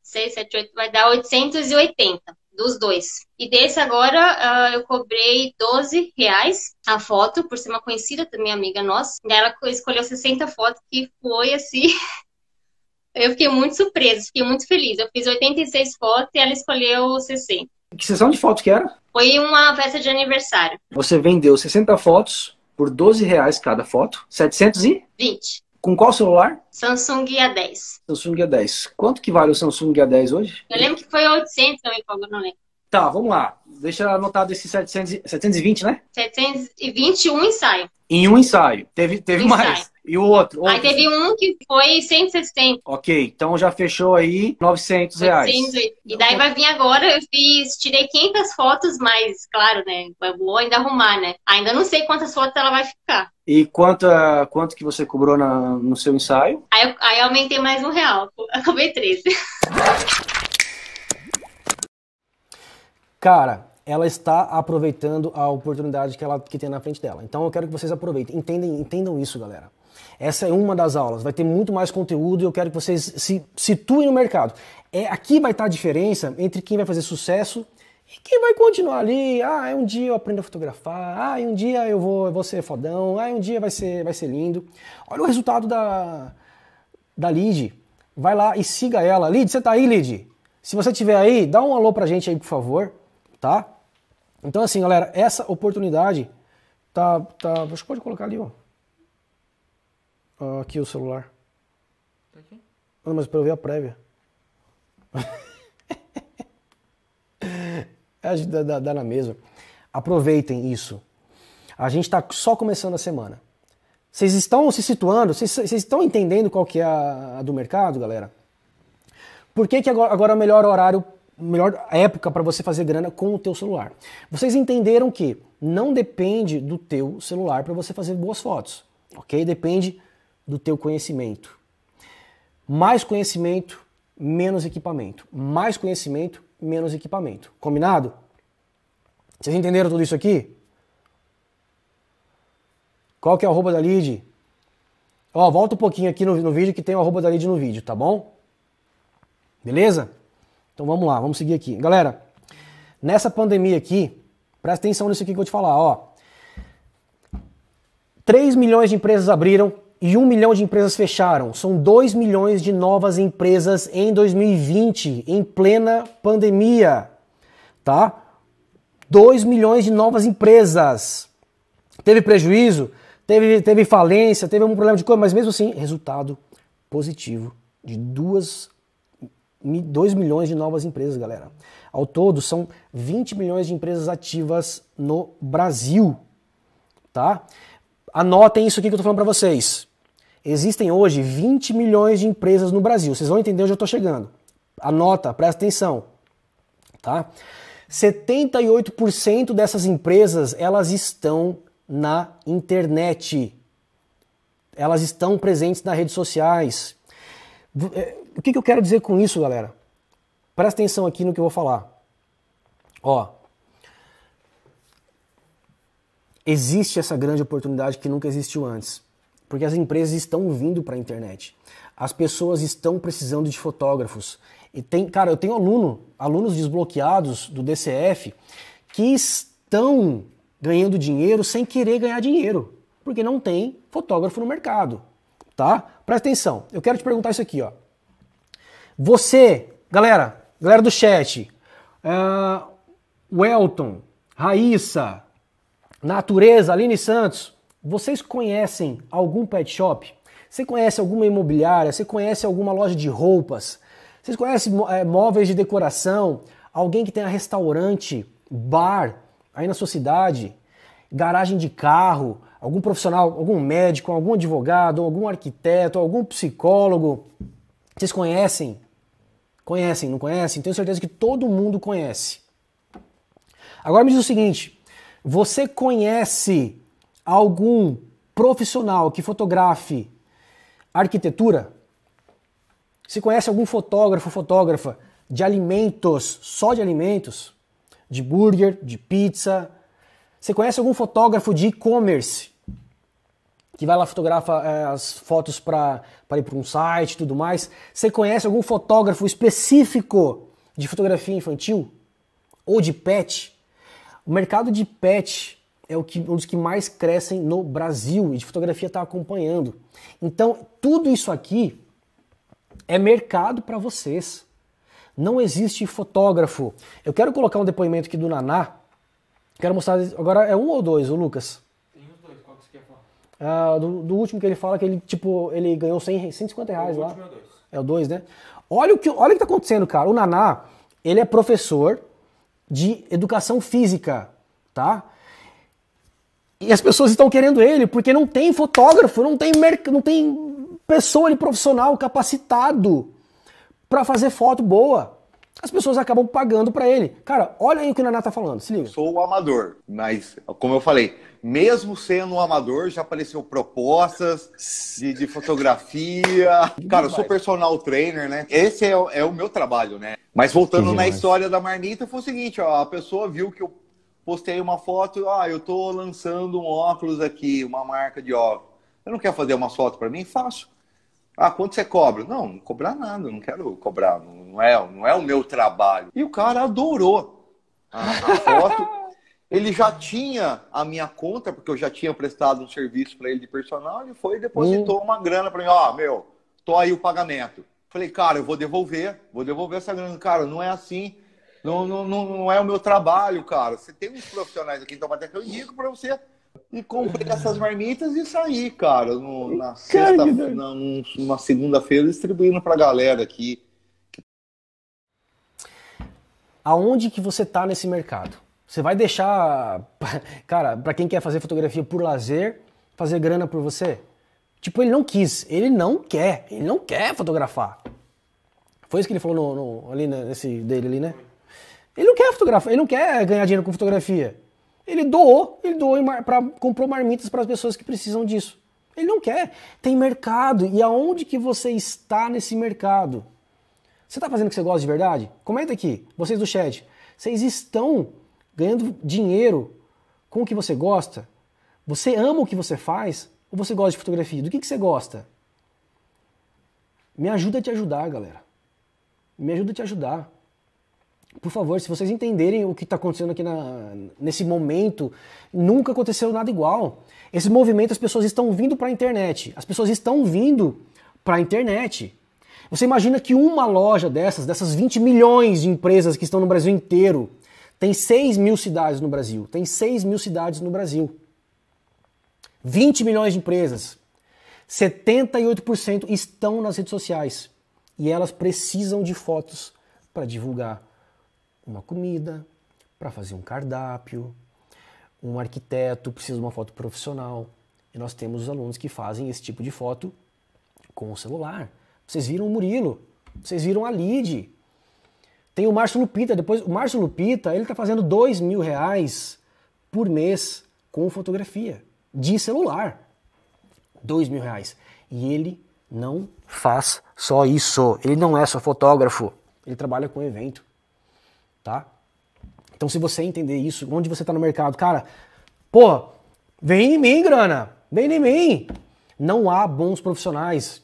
6, 7, 8, vai dar 880 dos dois. E desse agora uh, eu cobrei 12 reais a foto, por ser uma conhecida também amiga nossa. Ela escolheu 60 fotos, que foi assim. eu fiquei muito surpresa, fiquei muito feliz. Eu fiz 86 fotos e ela escolheu 60. Que sessão de fotos que era? Foi uma festa de aniversário. Você vendeu 60 fotos por 12 reais cada foto, 720. Com qual celular? Samsung A10. Samsung A10. Quanto que vale o Samsung A10 hoje? Eu lembro que foi 800 também, eu não lembro. Tá, vamos lá. Deixa anotado esse 700, 720, né? 721 ensaio. Em um ensaio. Teve, teve mais. E o outro, outro, Aí teve um que foi 160. Ok, então já fechou aí 900 reais. E daí vai vir agora, eu fiz, tirei 500 fotos, mas claro, né? Vou ainda arrumar, né? Ainda não sei quantas fotos ela vai ficar. E quanto, quanto que você cobrou na, no seu ensaio? Aí, aí aumentei mais um real, acabei 13. Cara, ela está aproveitando a oportunidade que ela que tem na frente dela. Então eu quero que vocês aproveitem, entendem, entendam isso, galera. Essa é uma das aulas, vai ter muito mais conteúdo e eu quero que vocês se situem no mercado. É aqui vai estar a diferença entre quem vai fazer sucesso e quem vai continuar ali, ah, um dia eu aprendo a fotografar, ah, um dia eu vou, eu vou ser fodão, ah, um dia vai ser, vai ser lindo. Olha o resultado da, da Lid. Vai lá e siga ela. Lid, você tá aí, Lid? Se você tiver aí, dá um alô pra gente aí, por favor, tá? Então, assim, galera, essa oportunidade tá. tá acho que pode colocar ali, ó. aqui o celular. Tá aqui? Não, ah, mas pra eu ver a prévia. é que dá, dá na mesma. Aproveitem isso. A gente está só começando a semana. Vocês estão se situando? Vocês, vocês estão entendendo qual que é a, a do mercado, galera? Por que, que agora, agora é o melhor horário melhor época para você fazer grana com o teu celular. Vocês entenderam que não depende do teu celular para você fazer boas fotos, ok? Depende do teu conhecimento. Mais conhecimento, menos equipamento. Mais conhecimento, menos equipamento. Combinado? Vocês entenderam tudo isso aqui? Qual que é o arroba da lead? Ó, volta um pouquinho aqui no, no vídeo que tem o arroba da lead no vídeo, tá bom? Beleza? Então vamos lá, vamos seguir aqui. Galera, nessa pandemia aqui, presta atenção nisso aqui que eu vou te falar, ó. 3 milhões de empresas abriram e 1 milhão de empresas fecharam. São 2 milhões de novas empresas em 2020, em plena pandemia, tá? 2 milhões de novas empresas. Teve prejuízo, teve, teve falência, teve algum problema de coisa, mas mesmo assim, resultado positivo de duas 2 milhões de novas empresas, galera. Ao todo, são 20 milhões de empresas ativas no Brasil, tá? Anotem isso aqui que eu tô falando para vocês. Existem hoje 20 milhões de empresas no Brasil. Vocês vão entender onde eu tô chegando. Anota, presta atenção, tá? 78% dessas empresas, elas estão na internet. Elas estão presentes nas redes sociais. É, o que, que eu quero dizer com isso, galera? Presta atenção aqui no que eu vou falar. Ó, existe essa grande oportunidade que nunca existiu antes. Porque as empresas estão vindo para a internet. As pessoas estão precisando de fotógrafos. E tem, cara, eu tenho aluno, alunos desbloqueados do DCF que estão ganhando dinheiro sem querer ganhar dinheiro, porque não tem fotógrafo no mercado, tá? Presta atenção, eu quero te perguntar isso aqui, ó. Você, galera, galera do chat, uh, Welton, Raíssa, Natureza, Aline Santos, vocês conhecem algum pet shop? Você conhece alguma imobiliária? Você conhece alguma loja de roupas? Vocês conhecem é, móveis de decoração? Alguém que tenha restaurante, bar aí na sua cidade? Garagem de carro? algum profissional, algum médico, algum advogado, algum arquiteto, algum psicólogo. Vocês conhecem? Conhecem, não conhecem? Tenho certeza que todo mundo conhece. Agora me diz o seguinte: você conhece algum profissional que fotografe arquitetura? Se conhece algum fotógrafo, fotógrafa de alimentos, só de alimentos? De burger, de pizza, você conhece algum fotógrafo de e-commerce que vai lá fotografa é, as fotos para ir para um site e tudo mais? Você conhece algum fotógrafo específico de fotografia infantil ou de pet? O mercado de pet é o que, um dos que mais crescem no Brasil e de fotografia está acompanhando. Então, tudo isso aqui é mercado para vocês. Não existe fotógrafo. Eu quero colocar um depoimento aqui do Naná, Quero mostrar agora é um ou dois, o Lucas? Tem os dois, qual que você quer falar? Ah, do, do, último que ele fala que ele, tipo, ele ganhou 100, 150 reais o lá. Último é, dois. é o dois, né? Olha o que, olha o que tá acontecendo, cara. O Naná, ele é professor de educação física, tá? E as pessoas estão querendo ele porque não tem fotógrafo, não tem, não tem pessoa ali profissional capacitado para fazer foto boa as pessoas acabam pagando para ele. Cara, olha aí o que o Naná tá falando, se liga. Sou o amador, mas como eu falei, mesmo sendo um amador, já apareceu propostas de, de fotografia. Cara, eu sou personal trainer, né? Esse é, é o meu trabalho, né? Mas voltando na história da marmita, foi o seguinte, ó, a pessoa viu que eu postei uma foto, ah, eu tô lançando um óculos aqui, uma marca de óculos. Eu não quero fazer uma foto para mim? Faço. Ah, quanto você cobra? Não, não cobrar nada, não quero cobrar. Não não é, não é o meu trabalho. E o cara adorou a, a foto. ele já tinha a minha conta, porque eu já tinha prestado um serviço para ele de personal, ele foi e depositou hum. uma grana para mim, ó, oh, meu, tô aí o pagamento. Falei, cara, eu vou devolver, vou devolver essa grana. Cara, não é assim, não, não, não, é o meu trabalho, cara. Você tem uns profissionais aqui, então até que eu indico para você. E comprei essas marmitas e saí, cara, no, na sexta, na, numa segunda-feira, distribuindo para a galera aqui aonde que você está nesse mercado. Você vai deixar, cara, para quem quer fazer fotografia por lazer, fazer grana por você? Tipo, ele não quis, ele não quer, ele não quer fotografar. Foi isso que ele falou no, no ali né, nesse dele ali, né? Ele não quer fotografar, ele não quer ganhar dinheiro com fotografia. Ele doou, ele doou para comprou marmitas para as pessoas que precisam disso. Ele não quer. Tem mercado e aonde que você está nesse mercado? Você está fazendo o que você gosta de verdade? Comenta aqui, vocês do chat. Vocês estão ganhando dinheiro com o que você gosta? Você ama o que você faz? Ou você gosta de fotografia? Do que, que você gosta? Me ajuda a te ajudar, galera. Me ajuda a te ajudar. Por favor, se vocês entenderem o que está acontecendo aqui na, nesse momento, nunca aconteceu nada igual. Esse movimento, as pessoas estão vindo para a internet. As pessoas estão vindo para a internet. Você imagina que uma loja dessas, dessas 20 milhões de empresas que estão no Brasil inteiro, tem 6 mil cidades no Brasil. Tem 6 mil cidades no Brasil. 20 milhões de empresas. 78% estão nas redes sociais. E elas precisam de fotos para divulgar uma comida, para fazer um cardápio. Um arquiteto precisa de uma foto profissional. E nós temos os alunos que fazem esse tipo de foto com o celular. Vocês viram o Murilo. Vocês viram a Lid. Tem o Márcio Lupita. Depois, o Márcio Lupita, ele tá fazendo dois mil reais por mês com fotografia de celular. Dois mil reais. E ele não faz só isso. Ele não é só fotógrafo. Ele trabalha com evento, tá? Então, se você entender isso, onde você está no mercado, cara, pô, vem em mim, grana, vem em mim. Não há bons profissionais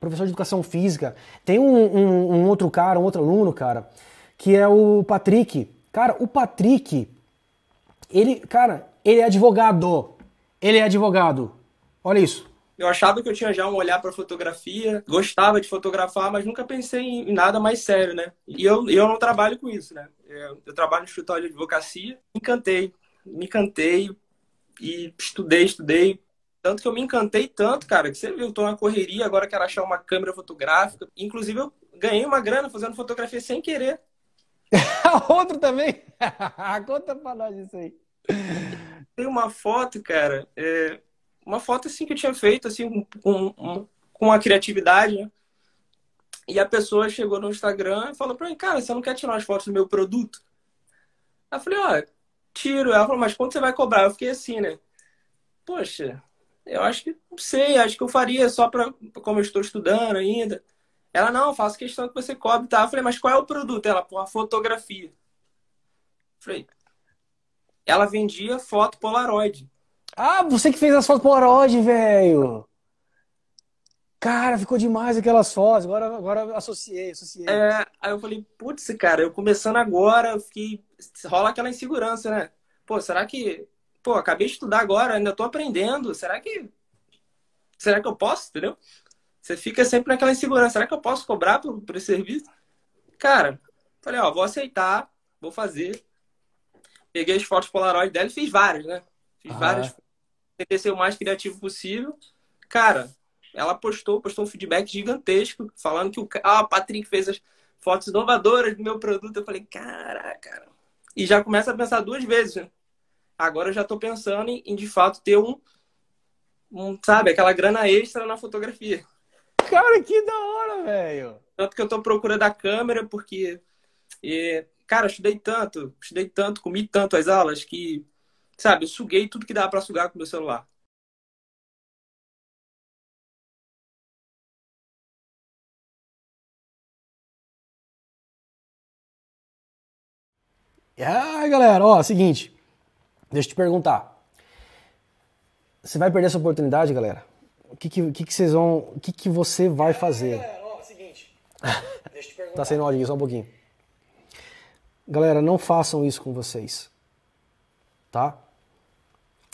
professor de educação física. Tem um, um, um outro cara, um outro aluno, cara, que é o Patrick. Cara, o Patrick, ele, cara, ele é advogado. Ele é advogado. Olha isso. Eu achava que eu tinha já um olhar para fotografia, gostava de fotografar, mas nunca pensei em nada mais sério, né? E eu, eu não trabalho com isso, né? Eu, é, eu trabalho no escritório de advocacia, me encantei, me encantei e estudei, estudei, tanto que eu me encantei tanto, cara, que você viu, eu tô na correria, agora quero achar uma câmera fotográfica. Inclusive, eu ganhei uma grana fazendo fotografia sem querer. Outro também? Conta pra nós isso aí. Tem uma foto, cara, é... uma foto assim que eu tinha feito, assim, com, com, com a criatividade, né? E a pessoa chegou no Instagram e falou pra mim, cara, você não quer tirar as fotos do meu produto? Aí eu falei, ó, oh, tiro. Ela falou, mas quanto você vai cobrar? Eu fiquei assim, né? Poxa, eu acho que não sei, acho que eu faria só para como eu estou estudando ainda. Ela não, faço questão que você cobre, tá? Eu falei, mas qual é o produto? Ela, pô, a fotografia. Eu falei, ela vendia foto Polaroid. Ah, você que fez as fotos Polaroid, velho. Cara, ficou demais aquelas fotos. Agora, agora associei, associei. É, aí eu falei, putz, cara, eu começando agora, eu fiquei. Rola aquela insegurança, né? Pô, será que pô, acabei de estudar agora, ainda estou aprendendo, será que será que eu posso, entendeu? Você fica sempre naquela insegurança, será que eu posso cobrar por, por esse serviço? Cara, falei, ó, vou aceitar, vou fazer. Peguei as fotos Polaroid dela e fiz várias, né? Fiz ah. várias. Tentei ser o mais criativo possível. Cara, ela postou, postou um feedback gigantesco, falando que o ah, o Patrick fez as fotos inovadoras do meu produto. Eu falei, caraca. E já começa a pensar duas vezes, né? agora eu já estou pensando em, em, de fato ter um, um, sabe, aquela grana extra na fotografia. Cara, que da hora, velho! Tanto que eu estou procurando a câmera, porque, e, cara, eu estudei tanto, estudei tanto, comi tanto as aulas que, sabe, eu suguei tudo que dava para sugar com meu celular. Ah, galera, ó, seguinte, Deixa eu te perguntar. Você vai perder essa oportunidade, galera? O que, que, que, que vocês vão. O que, que você vai fazer? É, galera, ó, é seguinte. Deixa eu te perguntar. tá sendo aqui, só um pouquinho. Galera, não façam isso com vocês. Tá?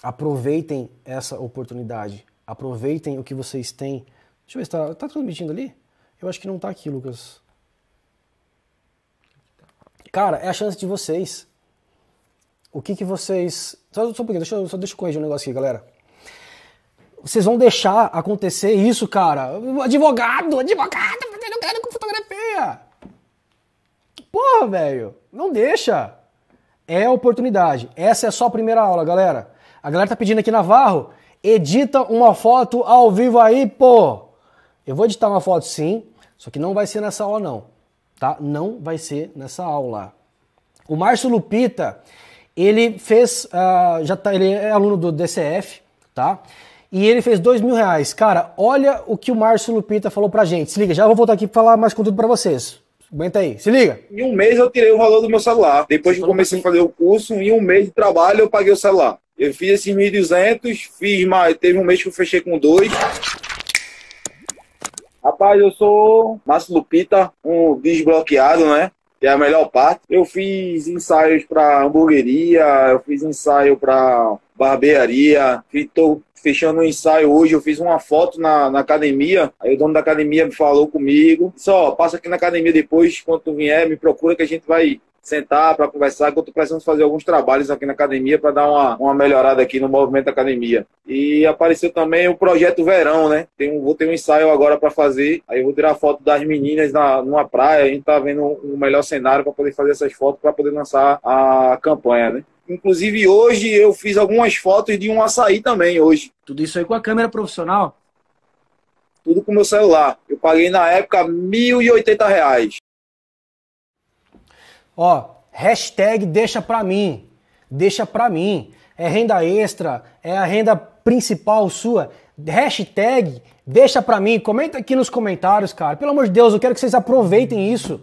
Aproveitem essa oportunidade. Aproveitem o que vocês têm. Deixa eu ver se tá, tá transmitindo ali? Eu acho que não tá aqui, Lucas. Cara, é a chance de vocês o que, que vocês. Só, só um pouquinho, deixa eu, só deixa eu corrigir um negócio aqui, galera. Vocês vão deixar acontecer isso, cara? Advogado, advogado, fazendo quero com fotografia! Porra, velho, não deixa! É oportunidade. Essa é só a primeira aula, galera. A galera tá pedindo aqui, Navarro, edita uma foto ao vivo aí, pô! Eu vou editar uma foto sim, só que não vai ser nessa aula, não. Tá? Não vai ser nessa aula. O Márcio Lupita, ele fez, uh, já tá, ele é aluno do DCF, tá? E ele fez dois mil reais. Cara, olha o que o Márcio Lupita falou pra gente. Se liga, já vou voltar aqui pra falar mais conteúdo pra vocês. Aguenta aí, se liga. Em um mês eu tirei o valor do meu celular. Depois que comecei a assim- fazer o curso, em um mês de trabalho eu paguei o celular. Eu fiz esses 1.200, fiz mais. Teve um mês que eu fechei com dois. Rapaz, eu sou Márcio Lupita, um desbloqueado, né? é a melhor parte. Eu fiz ensaios para hamburgueria, eu fiz ensaio para barbearia, estou fechando um ensaio hoje, eu fiz uma foto na, na, academia, aí o dono da academia me falou comigo, só passa aqui na academia depois, quando tu vier, me procura que a gente vai sentar para conversar, enquanto eu estou precisando fazer alguns trabalhos aqui na academia para dar uma, uma melhorada aqui no movimento da academia. E apareceu também o projeto Verão, né? Tem um, vou ter um ensaio agora para fazer, aí eu vou tirar foto das meninas na, numa praia, a gente tá vendo o um melhor cenário para poder fazer essas fotos, para poder lançar a campanha, né? Inclusive hoje eu fiz algumas fotos de um açaí também hoje. Tudo isso aí com a câmera profissional? Tudo com meu celular. Eu paguei na época R$ 1.080. Reais. Ó, hashtag deixa pra mim, deixa pra mim. É renda extra, é a renda principal sua. Hashtag deixa pra mim, comenta aqui nos comentários, cara. Pelo amor de Deus, eu quero que vocês aproveitem isso.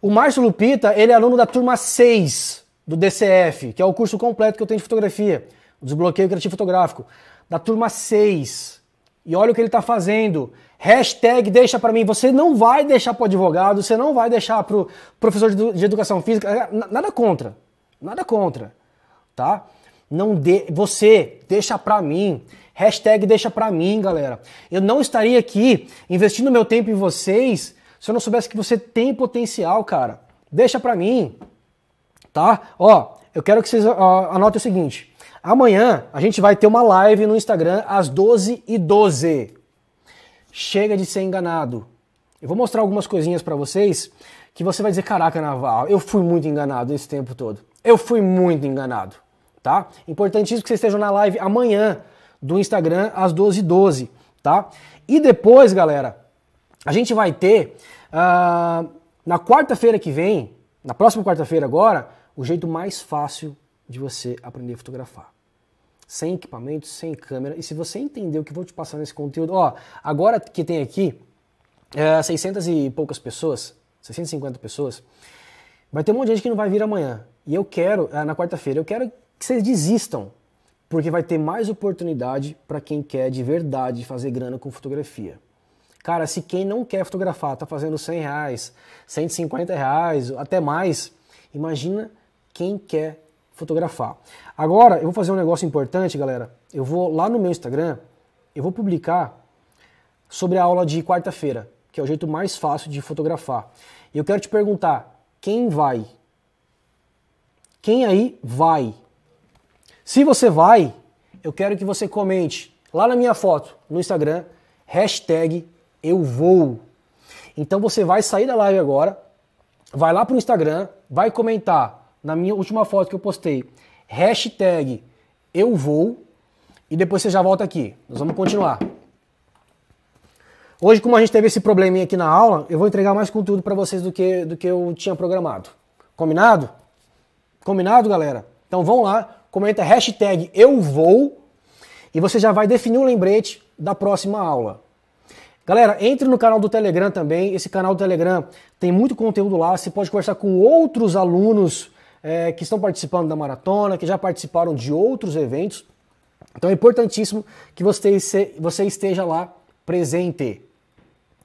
O Márcio Lupita, ele é aluno da turma 6 do DCF, que é o curso completo que eu tenho de fotografia, desbloqueio criativo fotográfico, da turma 6. E olha o que ele está fazendo. Hashtag deixa para mim. Você não vai deixar para o advogado, você não vai deixar para o professor de educação física. É, nada contra. Nada contra. Tá? Não de... Você deixa para mim. Hashtag deixa para mim, galera. Eu não estaria aqui investindo meu tempo em vocês se eu não soubesse que você tem potencial, cara. Deixa para mim. Tá? Ó, eu quero que vocês anotem o seguinte. Amanhã a gente vai ter uma live no Instagram às 12h12. Chega de ser enganado. Eu vou mostrar algumas coisinhas para vocês que você vai dizer: caraca, Naval, eu fui muito enganado esse tempo todo. Eu fui muito enganado, tá? Importantíssimo que vocês estejam na live amanhã do Instagram às 12h12, 12, tá? E depois, galera, a gente vai ter uh, na quarta-feira que vem, na próxima quarta-feira agora, o jeito mais fácil de você aprender a fotografar sem equipamento, sem câmera. E se você entender o que eu vou te passar nesse conteúdo, ó, agora que tem aqui é, 600 e poucas pessoas, 650 pessoas, vai ter um monte de gente que não vai vir amanhã. E eu quero, é, na quarta-feira, eu quero que vocês desistam, porque vai ter mais oportunidade para quem quer de verdade fazer grana com fotografia. Cara, se quem não quer fotografar tá fazendo 100 reais, 150 reais, até mais, imagina quem quer fotografar. Agora, eu vou fazer um negócio importante, galera. Eu vou lá no meu Instagram, eu vou publicar sobre a aula de quarta-feira, que é o jeito mais fácil de fotografar. E eu quero te perguntar, quem vai? Quem aí vai? Se você vai, eu quero que você comente lá na minha foto, no Instagram, hashtag eu vou. Então você vai sair da live agora, vai lá pro Instagram, vai comentar na minha última foto que eu postei, hashtag eu vou, e depois você já volta aqui. Nós vamos continuar. Hoje, como a gente teve esse probleminha aqui na aula, eu vou entregar mais conteúdo para vocês do que, do que eu tinha programado. Combinado? Combinado, galera? Então vão lá, comenta hashtag eu vou e você já vai definir o um lembrete da próxima aula. Galera, entre no canal do Telegram também. Esse canal do Telegram tem muito conteúdo lá. Você pode conversar com outros alunos é, que estão participando da maratona, que já participaram de outros eventos. Então é importantíssimo que você, você esteja lá presente,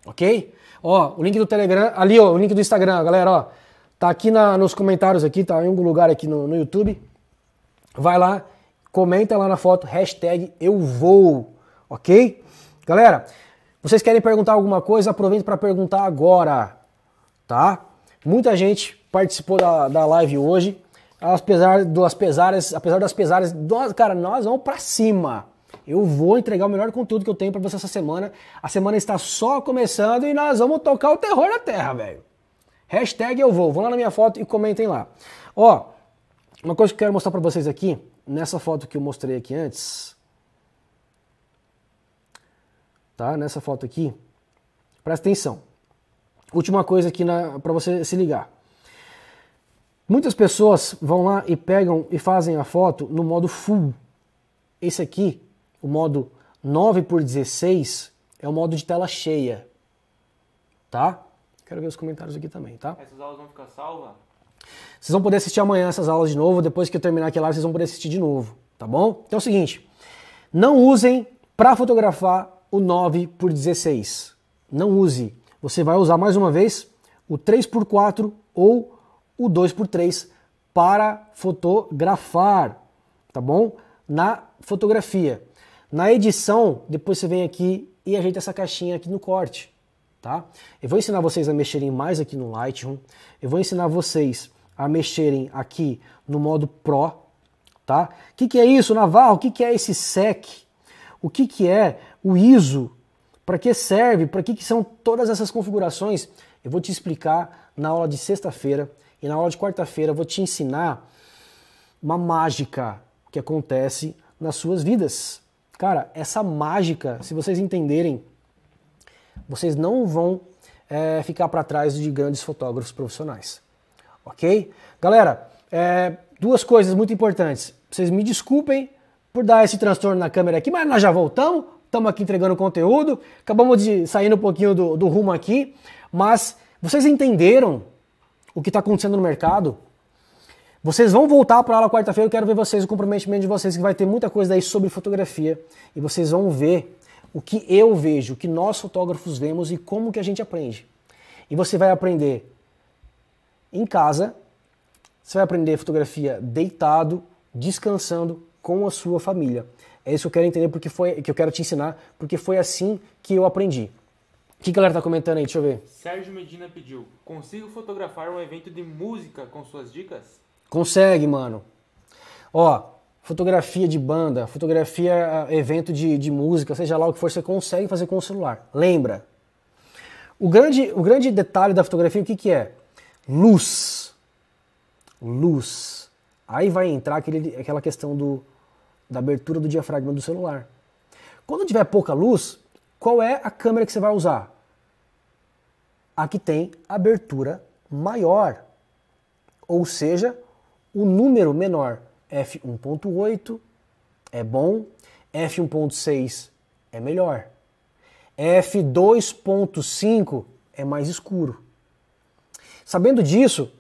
ok? Ó, o link do Telegram, ali ó, o link do Instagram, galera, ó, tá aqui na, nos comentários aqui, tá em algum lugar aqui no, no YouTube. Vai lá, comenta lá na foto, hashtag eu vou, ok? Galera, vocês querem perguntar alguma coisa? Aproveita para perguntar agora, tá? Muita gente participou da, da live hoje. Apesar das pesares, apesar das pesares, nós, cara, nós vamos para cima. Eu vou entregar o melhor conteúdo que eu tenho para você essa semana. A semana está só começando e nós vamos tocar o terror na terra, velho. Hashtag eu vou. Vão lá na minha foto e comentem lá. Ó, uma coisa que eu quero mostrar para vocês aqui, nessa foto que eu mostrei aqui antes, tá? Nessa foto aqui, presta atenção. Última coisa aqui para você se ligar. Muitas pessoas vão lá e pegam e fazem a foto no modo full. Esse aqui, o modo 9 por 16 é o modo de tela cheia. Tá? Quero ver os comentários aqui também, tá? Essas aulas vão ficar salvas? Vocês vão poder assistir amanhã essas aulas de novo. Depois que eu terminar aqui lá, vocês vão poder assistir de novo, tá bom? Então é o seguinte: não usem para fotografar o 9 por 16. Não use. Você vai usar mais uma vez o 3 por 4 ou o 2x3 para fotografar, tá bom? Na fotografia. Na edição, depois você vem aqui e ajeita essa caixinha aqui no corte, tá? Eu vou ensinar vocês a mexerem mais aqui no Lightroom. Eu vou ensinar vocês a mexerem aqui no modo Pro, tá? O que, que é isso, Navarro? O que, que é esse SEC? O que, que é o ISO? Para que serve? Para que, que são todas essas configurações? Eu vou te explicar na aula de sexta-feira. E na aula de quarta-feira eu vou te ensinar uma mágica que acontece nas suas vidas. Cara, essa mágica, se vocês entenderem, vocês não vão é, ficar para trás de grandes fotógrafos profissionais. Ok? Galera, é, duas coisas muito importantes. Vocês me desculpem por dar esse transtorno na câmera aqui, mas nós já voltamos, estamos aqui entregando conteúdo, acabamos de sair um pouquinho do, do rumo aqui, mas vocês entenderam o que está acontecendo no mercado. Vocês vão voltar para aula quarta-feira, eu quero ver vocês, o comprometimento de vocês, que vai ter muita coisa aí sobre fotografia. E vocês vão ver o que eu vejo, o que nós fotógrafos vemos e como que a gente aprende. E você vai aprender em casa, você vai aprender fotografia deitado, descansando com a sua família. É isso que eu quero entender porque foi que eu quero te ensinar, porque foi assim que eu aprendi. O que a galera tá comentando aí? Deixa eu ver. Sérgio Medina pediu: Consigo fotografar um evento de música com suas dicas? Consegue, mano. Ó, fotografia de banda, fotografia, evento de, de música, seja lá o que for, você consegue fazer com o celular. Lembra? O grande, o grande detalhe da fotografia, o que, que é? Luz. Luz. Aí vai entrar aquele, aquela questão do, da abertura do diafragma do celular. Quando tiver pouca luz, qual é a câmera que você vai usar? A que tem abertura maior, ou seja, o número menor. F1.8 é bom, F1.6 é melhor, F2.5 é mais escuro. Sabendo disso,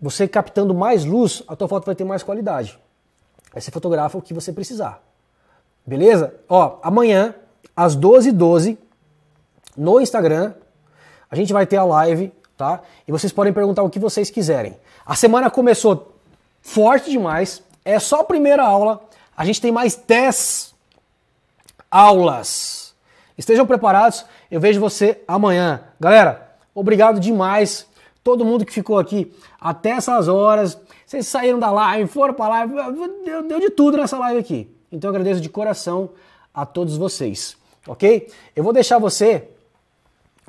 você captando mais luz, a tua foto vai ter mais qualidade. Aí você fotografa o que você precisar. Beleza? Ó, amanhã às 12h12 12, no Instagram. A gente vai ter a live, tá? E vocês podem perguntar o que vocês quiserem. A semana começou forte demais. É só a primeira aula. A gente tem mais 10 aulas. Estejam preparados. Eu vejo você amanhã. Galera, obrigado demais. Todo mundo que ficou aqui até essas horas. Vocês saíram da live, foram para a live. Deu, deu de tudo nessa live aqui. Então eu agradeço de coração a todos vocês, ok? Eu vou deixar você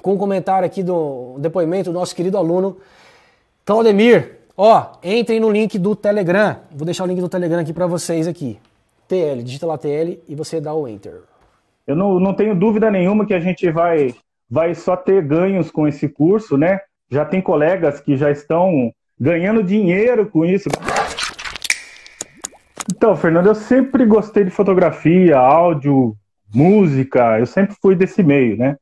com um comentário aqui do depoimento do nosso querido aluno Claudemir. Ó, entrem no link do Telegram. Vou deixar o link do Telegram aqui para vocês aqui. TL, digita lá TL e você dá o Enter. Eu não, não tenho dúvida nenhuma que a gente vai, vai só ter ganhos com esse curso, né? Já tem colegas que já estão ganhando dinheiro com isso. Então, Fernando, eu sempre gostei de fotografia, áudio, música, eu sempre fui desse meio, né?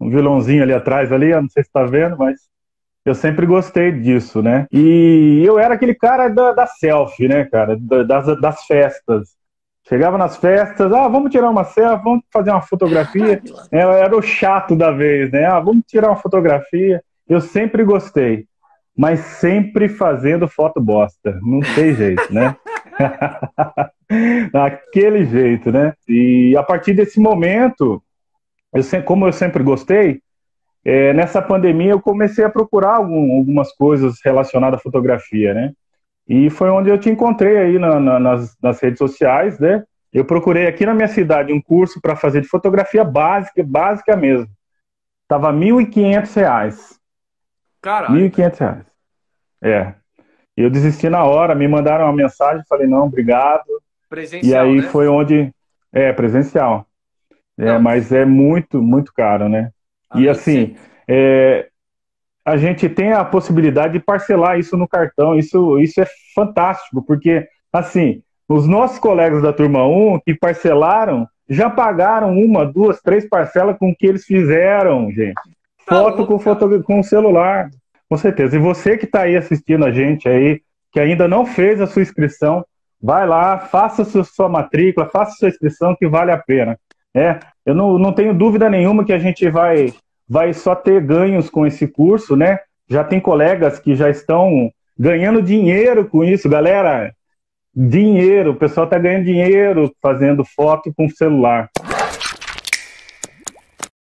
Um violãozinho ali atrás, ali, eu não sei se tá vendo, mas eu sempre gostei disso, né? E eu era aquele cara da, da selfie, né, cara? Das, das festas. Chegava nas festas, ah, vamos tirar uma selfie, vamos fazer uma fotografia. É, era o chato da vez, né? Ah, vamos tirar uma fotografia. Eu sempre gostei, mas sempre fazendo foto bosta. Não tem jeito, né? Daquele jeito, né? E a partir desse momento, eu sempre, como eu sempre gostei, é, nessa pandemia eu comecei a procurar algum, algumas coisas relacionadas à fotografia, né? E foi onde eu te encontrei aí na, na, nas, nas redes sociais, né? Eu procurei aqui na minha cidade um curso para fazer de fotografia básica, básica mesmo. Tava R$ 1.500. Caralho. R$ 1.500. É. E eu desisti na hora, me mandaram uma mensagem, falei, não, obrigado. Presencial, e aí né? foi onde. É, presencial. É, mas é muito, muito caro, né? Ah, e assim, é, a gente tem a possibilidade de parcelar isso no cartão. Isso, isso é fantástico, porque, assim, os nossos colegas da turma 1 que parcelaram já pagaram uma, duas, três parcelas com o que eles fizeram, gente. Foto tá ah, com, foto, com celular. Com certeza. E você que está aí assistindo a gente aí, que ainda não fez a sua inscrição, vai lá, faça sua matrícula, faça sua inscrição que vale a pena. É, eu não, não tenho dúvida nenhuma que a gente vai, vai só ter ganhos com esse curso, né? Já tem colegas que já estão ganhando dinheiro com isso, galera. Dinheiro, o pessoal está ganhando dinheiro fazendo foto com celular.